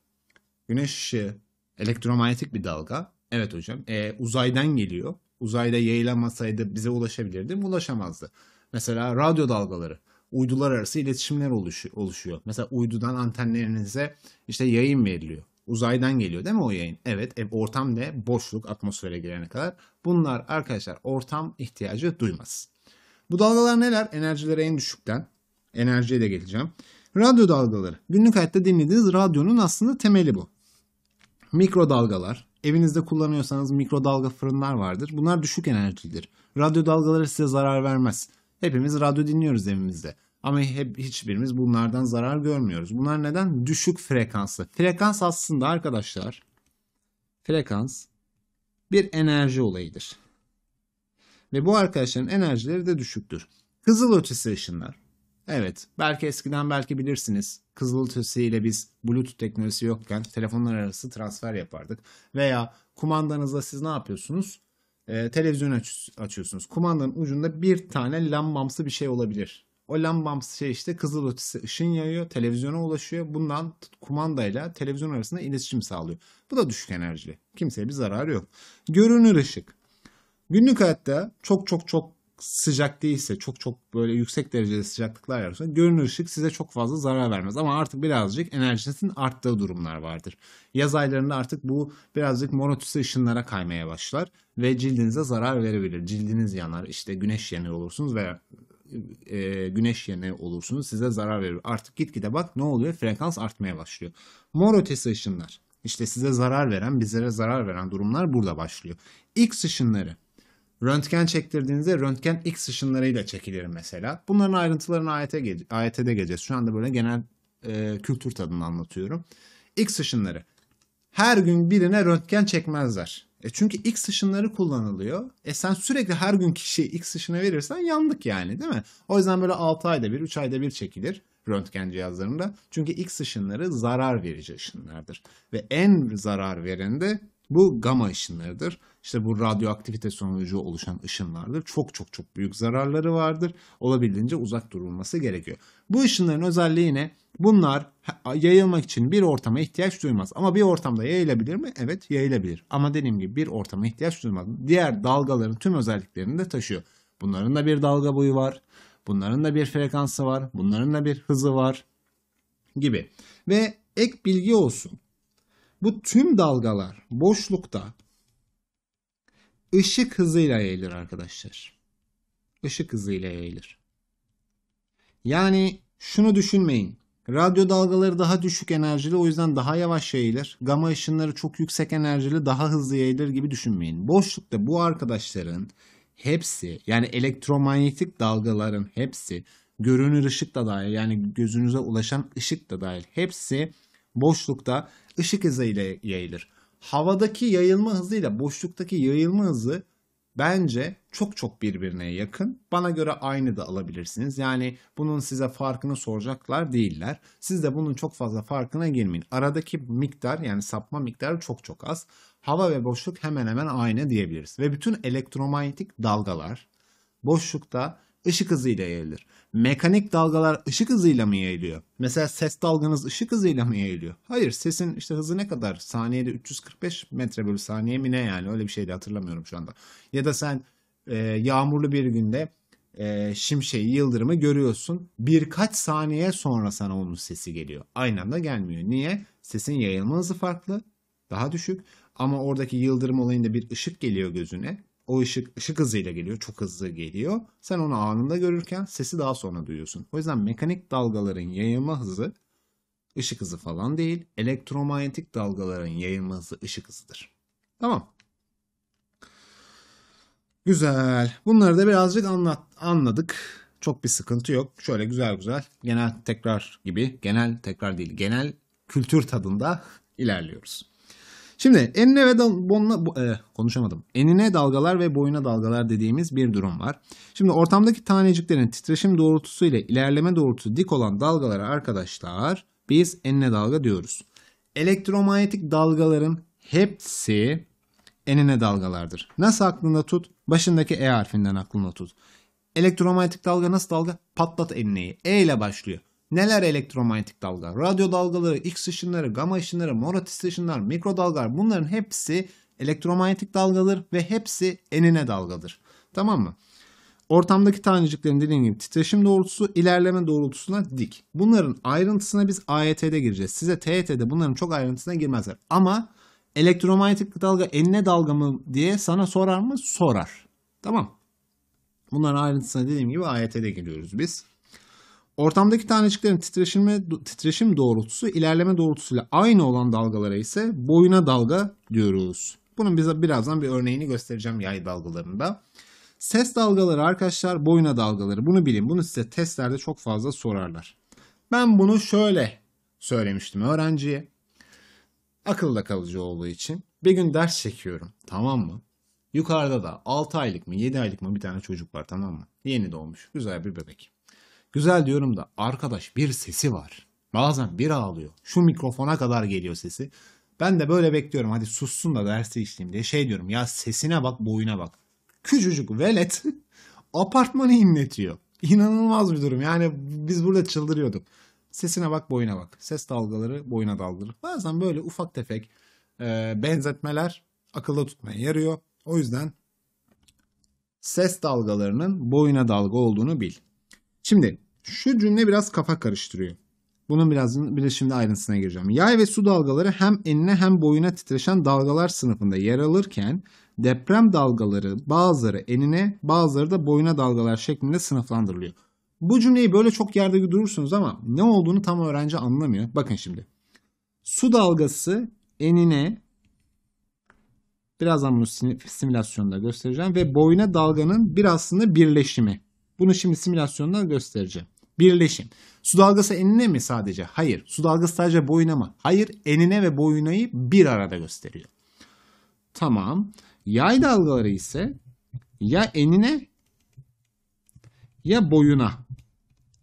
Güneş ışığı elektromanyetik bir dalga. Evet hocam. E, uzaydan geliyor. Uzayda yayılamasaydı bize ulaşabilirdi mi? Ulaşamazdı. Mesela radyo dalgaları uydular arası iletişimler oluşuyor. Mesela uydudan antenlerinize işte yayın veriliyor. Uzaydan geliyor değil mi o yayın? Evet. E, ortam ne? Boşluk atmosfere girene kadar. Bunlar arkadaşlar ortam ihtiyacı duymaz. Bu dalgalar neler? Enerjileri en düşükten. Enerjiye de geleceğim. Radyo dalgaları. Günlük hayatta dinlediğiniz radyonun aslında temeli bu. Mikrodalgalar. Evinizde kullanıyorsanız mikrodalga fırınlar vardır. Bunlar düşük enerjilidir. Radyo dalgaları size zarar vermez. Hepimiz radyo dinliyoruz evimizde. Ama hep hiçbirimiz bunlardan zarar görmüyoruz. Bunlar neden? Düşük frekanslı. Frekans aslında arkadaşlar frekans bir enerji olayıdır. Ve bu arkadaşların enerjileri de düşüktür. Kızılötesi ışınlar. Evet belki eskiden belki bilirsiniz kızılötesi ile biz bluetooth teknolojisi yokken telefonlar arası transfer yapardık. Veya kumandanızla siz ne yapıyorsunuz? Ee, televizyon aç açıyorsunuz. Kumandanın ucunda bir tane lambamsı bir şey olabilir. O lambamsı şey işte kızıl ötesi ışın yayıyor, televizyona ulaşıyor. Bundan kumandayla televizyon arasında iletişim sağlıyor. Bu da düşük enerjili. Kimseye bir zararı yok. Görünür ışık. Günlük hayatta çok çok çok sıcak değilse, çok çok böyle yüksek derecede sıcaklıklar yararsa görünür ışık size çok fazla zarar vermez. Ama artık birazcık enerjisinin arttığı durumlar vardır. Yaz aylarında artık bu birazcık monotüse ışınlara kaymaya başlar ve cildinize zarar verebilir. Cildiniz yanar, işte güneş yanıyor olursunuz veya e, güneş yerine olursunuz. Size zarar verir. Artık gitgide bak ne oluyor? Frekans artmaya başlıyor. Mor ötesi ışınlar. İşte size zarar veren, bizlere zarar veren durumlar burada başlıyor. X ışınları. Röntgen çektirdiğinizde röntgen X ışınlarıyla çekilir mesela. Bunların ayrıntılarını ayete, ge- ayete de geleceğiz. Şu anda böyle genel e, kültür tadını anlatıyorum. X ışınları. Her gün birine röntgen çekmezler. E çünkü X ışınları kullanılıyor. E sen sürekli her gün kişiye X ışını verirsen yandık yani değil mi? O yüzden böyle 6 ayda bir, 3 ayda bir çekilir röntgen cihazlarında. Çünkü X ışınları zarar verici ışınlardır. Ve en zarar veren de bu gama ışınlarıdır. İşte bu radyoaktivite sonucu oluşan ışınlardır. Çok çok çok büyük zararları vardır. Olabildiğince uzak durulması gerekiyor. Bu ışınların özelliği ne? Bunlar yayılmak için bir ortama ihtiyaç duymaz. Ama bir ortamda yayılabilir mi? Evet yayılabilir. Ama dediğim gibi bir ortama ihtiyaç duymaz. Diğer dalgaların tüm özelliklerini de taşıyor. Bunların da bir dalga boyu var. Bunların da bir frekansı var. Bunların da bir hızı var. Gibi. Ve ek bilgi olsun. Bu tüm dalgalar boşlukta ışık hızıyla yayılır arkadaşlar. Işık hızıyla yayılır. Yani şunu düşünmeyin. Radyo dalgaları daha düşük enerjili o yüzden daha yavaş yayılır. Gama ışınları çok yüksek enerjili daha hızlı yayılır gibi düşünmeyin. Boşlukta bu arkadaşların hepsi yani elektromanyetik dalgaların hepsi görünür ışık da dahil yani gözünüze ulaşan ışık da dahil hepsi boşlukta ışık hızıyla yayılır. Havadaki yayılma hızıyla boşluktaki yayılma hızı bence çok çok birbirine yakın. Bana göre aynı da alabilirsiniz. Yani bunun size farkını soracaklar değiller. Siz de bunun çok fazla farkına girmeyin. Aradaki miktar yani sapma miktarı çok çok az. Hava ve boşluk hemen hemen aynı diyebiliriz. Ve bütün elektromanyetik dalgalar boşlukta ışık hızıyla yayılır. Mekanik dalgalar ışık hızıyla mı yayılıyor? Mesela ses dalganız ışık hızıyla mı yayılıyor? Hayır sesin işte hızı ne kadar? Saniyede 345 metre bölü saniye mi ne yani? Öyle bir şey de hatırlamıyorum şu anda. Ya da sen e, yağmurlu bir günde e, şimşeği, yıldırımı görüyorsun. Birkaç saniye sonra sana onun sesi geliyor. Aynı anda gelmiyor. Niye? Sesin yayılma hızı farklı. Daha düşük. Ama oradaki yıldırım olayında bir ışık geliyor gözüne. O ışık ışık hızıyla geliyor. Çok hızlı geliyor. Sen onu anında görürken sesi daha sonra duyuyorsun. O yüzden mekanik dalgaların yayılma hızı ışık hızı falan değil. Elektromanyetik dalgaların yayılma hızı ışık hızıdır. Tamam. Güzel. Bunları da birazcık anlat, anladık. Çok bir sıkıntı yok. Şöyle güzel güzel genel tekrar gibi genel tekrar değil genel kültür tadında *laughs* ilerliyoruz. Şimdi enine ve dal, bonla, bo, e, konuşamadım. Enine dalgalar ve boyuna dalgalar dediğimiz bir durum var. Şimdi ortamdaki taneciklerin titreşim doğrultusu ile ilerleme doğrultusu dik olan dalgalara arkadaşlar biz enine dalga diyoruz. Elektromanyetik dalgaların hepsi enine dalgalardır. Nasıl aklında tut? Başındaki E harfinden aklında tut. Elektromanyetik dalga nasıl dalga? Patlat enneyi. E ile başlıyor. Neler elektromanyetik dalga? Radyo dalgaları, X ışınları, gamma ışınları, Moratis ışınlar, mikrodalgalar bunların hepsi elektromanyetik dalgadır ve hepsi enine dalgadır. Tamam mı? Ortamdaki taneciklerin dediğim gibi titreşim doğrultusu ilerleme doğrultusuna dik. Bunların ayrıntısına biz AYT'de gireceğiz. Size TYT'de bunların çok ayrıntısına girmezler. Ama elektromanyetik dalga enine dalga mı diye sana sorar mı? Sorar. Tamam. Bunların ayrıntısına dediğim gibi AYT'de giriyoruz biz. Ortamdaki taneciklerin titreşime, titreşim doğrultusu ilerleme doğrultusuyla aynı olan dalgalara ise boyuna dalga diyoruz. Bunun bize birazdan bir örneğini göstereceğim yay dalgalarında. Ses dalgaları arkadaşlar boyuna dalgaları. Bunu bilin. Bunu size testlerde çok fazla sorarlar. Ben bunu şöyle söylemiştim öğrenciye. Akılda kalıcı olduğu için. Bir gün ders çekiyorum. Tamam mı? Yukarıda da 6 aylık mı 7 aylık mı bir tane çocuk var tamam mı? Yeni doğmuş. Güzel bir bebek. Güzel diyorum da arkadaş bir sesi var. Bazen bir ağlıyor. Şu mikrofona kadar geliyor sesi. Ben de böyle bekliyorum. Hadi sussun da dersi işleyeyim diye. Şey diyorum ya sesine bak boyuna bak. Küçücük velet *laughs* apartmanı inletiyor. İnanılmaz bir durum. Yani biz burada çıldırıyorduk. Sesine bak boyuna bak. Ses dalgaları boyuna dalgaları. Bazen böyle ufak tefek e, benzetmeler akılda tutmaya yarıyor. O yüzden ses dalgalarının boyuna dalga olduğunu bil. Şimdi şu cümle biraz kafa karıştırıyor. Bunun birazdan biraz şimdi ayrıntısına gireceğim. Yay ve su dalgaları hem enine hem boyuna titreşen dalgalar sınıfında yer alırken deprem dalgaları bazıları enine bazıları da boyuna dalgalar şeklinde sınıflandırılıyor. Bu cümleyi böyle çok yerde durursunuz ama ne olduğunu tam öğrenci anlamıyor. Bakın şimdi. Su dalgası enine birazdan bunu simülasyonda göstereceğim ve boyuna dalganın bir aslında birleşimi. Bunu şimdi simülasyonda göstereceğim. Birleşim. Su dalgası enine mi sadece? Hayır. Su dalgası sadece boyuna mı? Hayır. Enine ve boyunayı bir arada gösteriyor. Tamam. Yay dalgaları ise ya enine ya boyuna.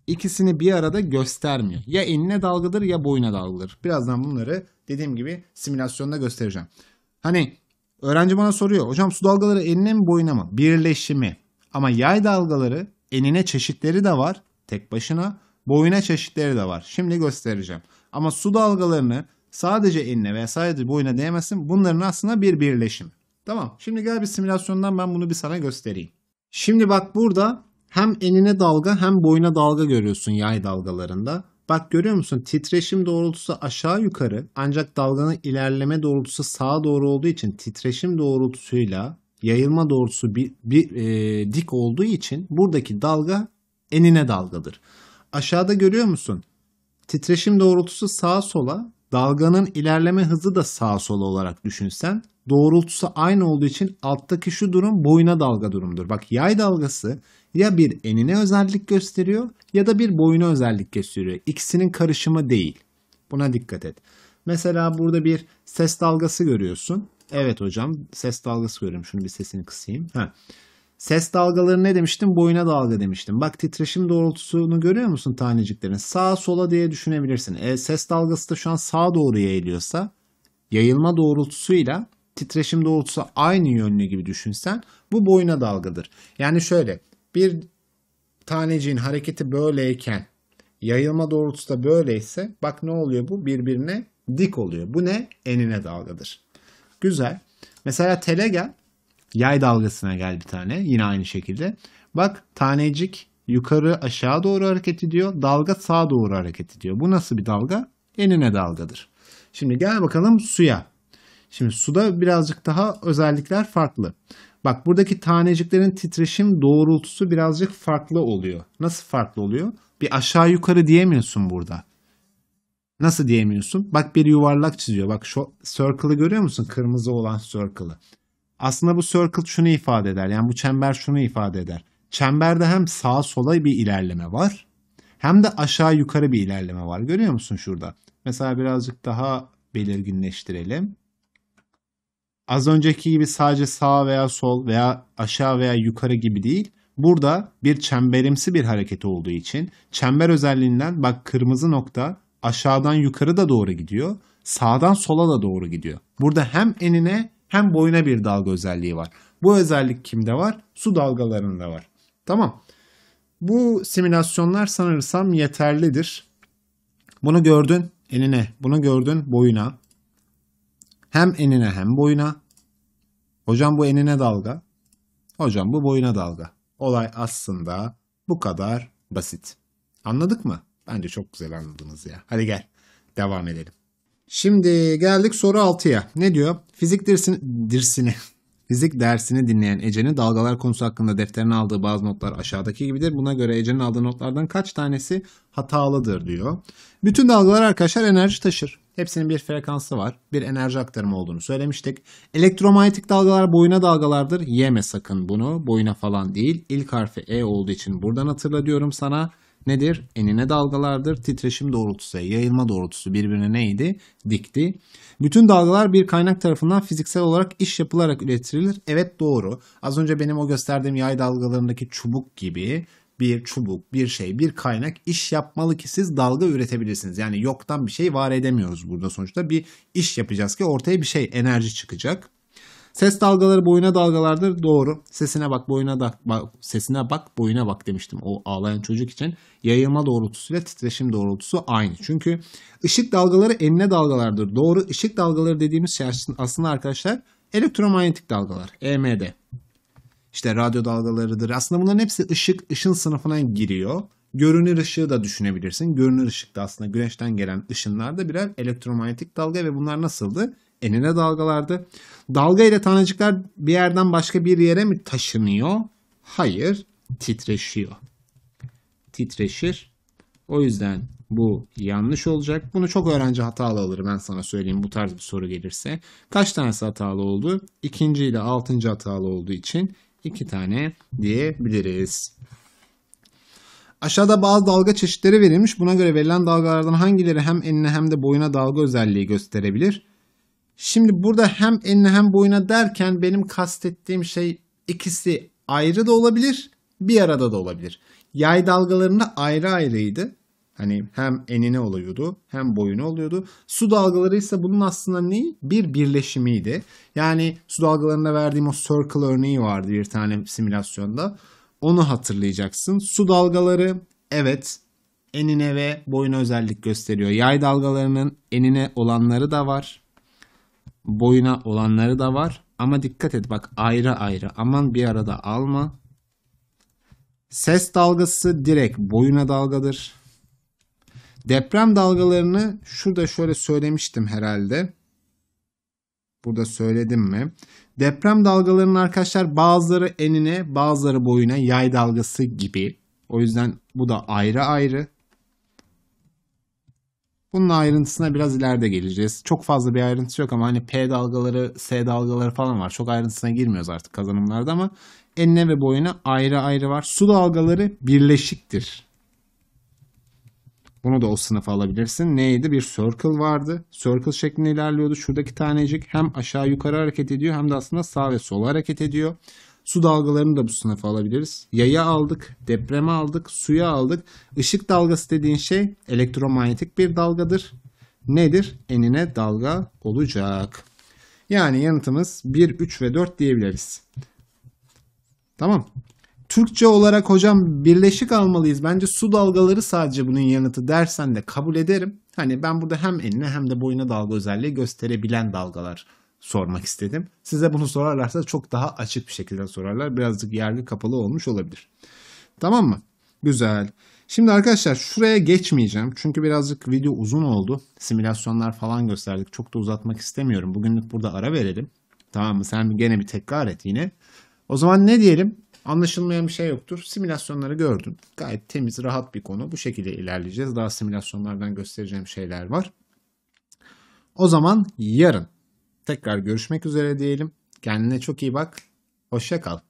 İkisini bir arada göstermiyor. Ya enine dalgadır ya boyuna dalgadır. Birazdan bunları dediğim gibi simülasyonda göstereceğim. Hani öğrenci bana soruyor. Hocam su dalgaları enine mi boyuna mı? Birleşimi. Ama yay dalgaları enine çeşitleri de var tek başına. Boyuna çeşitleri de var. Şimdi göstereceğim. Ama su dalgalarını sadece enine veya sadece boyuna değmesin. Bunların aslında bir birleşim. Tamam. Şimdi gel bir simülasyondan ben bunu bir sana göstereyim. Şimdi bak burada hem enine dalga hem boyuna dalga görüyorsun yay dalgalarında. Bak görüyor musun titreşim doğrultusu aşağı yukarı ancak dalganın ilerleme doğrultusu sağa doğru olduğu için titreşim doğrultusuyla yayılma doğrultusu bir, bir e, dik olduğu için buradaki dalga enine dalgadır. Aşağıda görüyor musun? Titreşim doğrultusu sağa sola, dalganın ilerleme hızı da sağa sola olarak düşünsen doğrultusu aynı olduğu için alttaki şu durum boyuna dalga durumdur. Bak yay dalgası ya bir enine özellik gösteriyor ya da bir boyuna özellik gösteriyor. İkisinin karışımı değil. Buna dikkat et. Mesela burada bir ses dalgası görüyorsun. Evet hocam ses dalgası görüyorum. Şunu bir sesini kısayım. Ha. Ses dalgaları ne demiştim? Boyuna dalga demiştim. Bak titreşim doğrultusunu görüyor musun taneciklerin? Sağa sola diye düşünebilirsin. E, ses dalgası da şu an sağa doğru yayılıyorsa yayılma doğrultusuyla titreşim doğrultusu aynı yönlü gibi düşünsen bu boyuna dalgadır. Yani şöyle bir taneciğin hareketi böyleyken yayılma doğrultusu da böyleyse bak ne oluyor bu birbirine dik oluyor. Bu ne? Enine dalgadır. Güzel. Mesela tele Yay dalgasına gel bir tane. Yine aynı şekilde. Bak tanecik yukarı aşağı doğru hareket ediyor. Dalga sağa doğru hareket ediyor. Bu nasıl bir dalga? Enine dalgadır. Şimdi gel bakalım suya. Şimdi suda birazcık daha özellikler farklı. Bak buradaki taneciklerin titreşim doğrultusu birazcık farklı oluyor. Nasıl farklı oluyor? Bir aşağı yukarı diyemiyorsun burada. Nasıl diyemiyorsun? Bak bir yuvarlak çiziyor. Bak şu circle'ı görüyor musun? Kırmızı olan circle'ı. Aslında bu circle şunu ifade eder. Yani bu çember şunu ifade eder. Çemberde hem sağa sola bir ilerleme var hem de aşağı yukarı bir ilerleme var. Görüyor musun şurada? Mesela birazcık daha belirginleştirelim. Az önceki gibi sadece sağ veya sol veya aşağı veya yukarı gibi değil. Burada bir çemberimsi bir hareket olduğu için çember özelliğinden bak kırmızı nokta aşağıdan yukarı da doğru gidiyor. Sağdan sola da doğru gidiyor. Burada hem enine hem boyuna bir dalga özelliği var. Bu özellik kimde var? Su dalgalarında var. Tamam. Bu simülasyonlar sanırsam yeterlidir. Bunu gördün enine, bunu gördün boyuna. Hem enine hem boyuna. Hocam bu enine dalga. Hocam bu boyuna dalga. Olay aslında bu kadar basit. Anladık mı? Bence çok güzel anladınız ya. Hadi gel devam edelim. Şimdi geldik soru 6'ya. Ne diyor? Fizik dersini, dersini, *laughs* fizik dersini dinleyen Ece'nin dalgalar konusu hakkında defterine aldığı bazı notlar aşağıdaki gibidir. Buna göre Ece'nin aldığı notlardan kaç tanesi hatalıdır diyor. Bütün dalgalar arkadaşlar enerji taşır. Hepsinin bir frekansı var. Bir enerji aktarımı olduğunu söylemiştik. Elektromanyetik dalgalar boyuna dalgalardır. Yeme sakın bunu. Boyuna falan değil. İlk harfi E olduğu için buradan hatırla diyorum sana nedir? Enine dalgalardır. Titreşim doğrultusu, yayılma doğrultusu birbirine neydi? Dikti. Bütün dalgalar bir kaynak tarafından fiziksel olarak iş yapılarak üretilir. Evet doğru. Az önce benim o gösterdiğim yay dalgalarındaki çubuk gibi bir çubuk, bir şey, bir kaynak iş yapmalı ki siz dalga üretebilirsiniz. Yani yoktan bir şey var edemiyoruz burada sonuçta. Bir iş yapacağız ki ortaya bir şey, enerji çıkacak. Ses dalgaları boyuna dalgalardır. Doğru. Sesine bak boyuna da bak, sesine bak boyuna bak demiştim o ağlayan çocuk için. Yayılma doğrultusu ve titreşim doğrultusu aynı. Çünkü ışık dalgaları enine dalgalardır. Doğru. Işık dalgaları dediğimiz şey aslında arkadaşlar elektromanyetik dalgalar. EMD. İşte radyo dalgalarıdır. Aslında bunların hepsi ışık, ışın sınıfına giriyor. Görünür ışığı da düşünebilirsin. Görünür ışık da aslında güneşten gelen ışınlar da birer elektromanyetik dalga ve bunlar nasıldı? enine dalgalardı. Dalga ile tanecikler bir yerden başka bir yere mi taşınıyor? Hayır, titreşiyor. Titreşir. O yüzden bu yanlış olacak. Bunu çok öğrenci hatalı alır ben sana söyleyeyim bu tarz bir soru gelirse. Kaç tanesi hatalı oldu? İkinci ile altıncı hatalı olduğu için iki tane diyebiliriz. Aşağıda bazı dalga çeşitleri verilmiş. Buna göre verilen dalgalardan hangileri hem enine hem de boyuna dalga özelliği gösterebilir? Şimdi burada hem eline hem boyuna derken benim kastettiğim şey ikisi ayrı da olabilir, bir arada da olabilir. Yay dalgalarında ayrı ayrıydı. Hani hem enine oluyordu hem boyuna oluyordu. Su dalgaları ise bunun aslında neyi? Bir birleşimiydi. Yani su dalgalarında verdiğim o circle örneği vardı bir tane simülasyonda. Onu hatırlayacaksın. Su dalgaları evet enine ve boyuna özellik gösteriyor. Yay dalgalarının enine olanları da var boyuna olanları da var. Ama dikkat et bak ayrı ayrı. Aman bir arada alma. Ses dalgası direkt boyuna dalgadır. Deprem dalgalarını şurada şöyle söylemiştim herhalde. Burada söyledim mi? Deprem dalgalarının arkadaşlar bazıları enine bazıları boyuna yay dalgası gibi. O yüzden bu da ayrı ayrı. Bunun ayrıntısına biraz ileride geleceğiz. Çok fazla bir ayrıntısı yok ama hani P dalgaları, S dalgaları falan var. Çok ayrıntısına girmiyoruz artık kazanımlarda ama enine ve boyuna ayrı ayrı var. Su dalgaları birleşiktir. Bunu da o sınıfa alabilirsin. Neydi? Bir circle vardı. Circle şeklinde ilerliyordu. Şuradaki tanecik hem aşağı yukarı hareket ediyor hem de aslında sağ ve sola hareket ediyor. Su dalgalarını da bu sınıfa alabiliriz. Yaya aldık, depreme aldık, suya aldık. Işık dalgası dediğin şey elektromanyetik bir dalgadır. Nedir? Enine dalga olacak. Yani yanıtımız 1, 3 ve 4 diyebiliriz. Tamam. Türkçe olarak hocam birleşik almalıyız. Bence su dalgaları sadece bunun yanıtı dersen de kabul ederim. Hani ben burada hem enine hem de boyuna dalga özelliği gösterebilen dalgalar sormak istedim. Size bunu sorarlarsa çok daha açık bir şekilde sorarlar. Birazcık yerli kapalı olmuş olabilir. Tamam mı? Güzel. Şimdi arkadaşlar şuraya geçmeyeceğim. Çünkü birazcık video uzun oldu. Simülasyonlar falan gösterdik. Çok da uzatmak istemiyorum. Bugünlük burada ara verelim. Tamam mı? Sen gene bir tekrar et yine. O zaman ne diyelim? Anlaşılmayan bir şey yoktur. Simülasyonları gördün. Gayet temiz, rahat bir konu. Bu şekilde ilerleyeceğiz. Daha simülasyonlardan göstereceğim şeyler var. O zaman yarın Tekrar görüşmek üzere diyelim. Kendine çok iyi bak. Hoşça kal.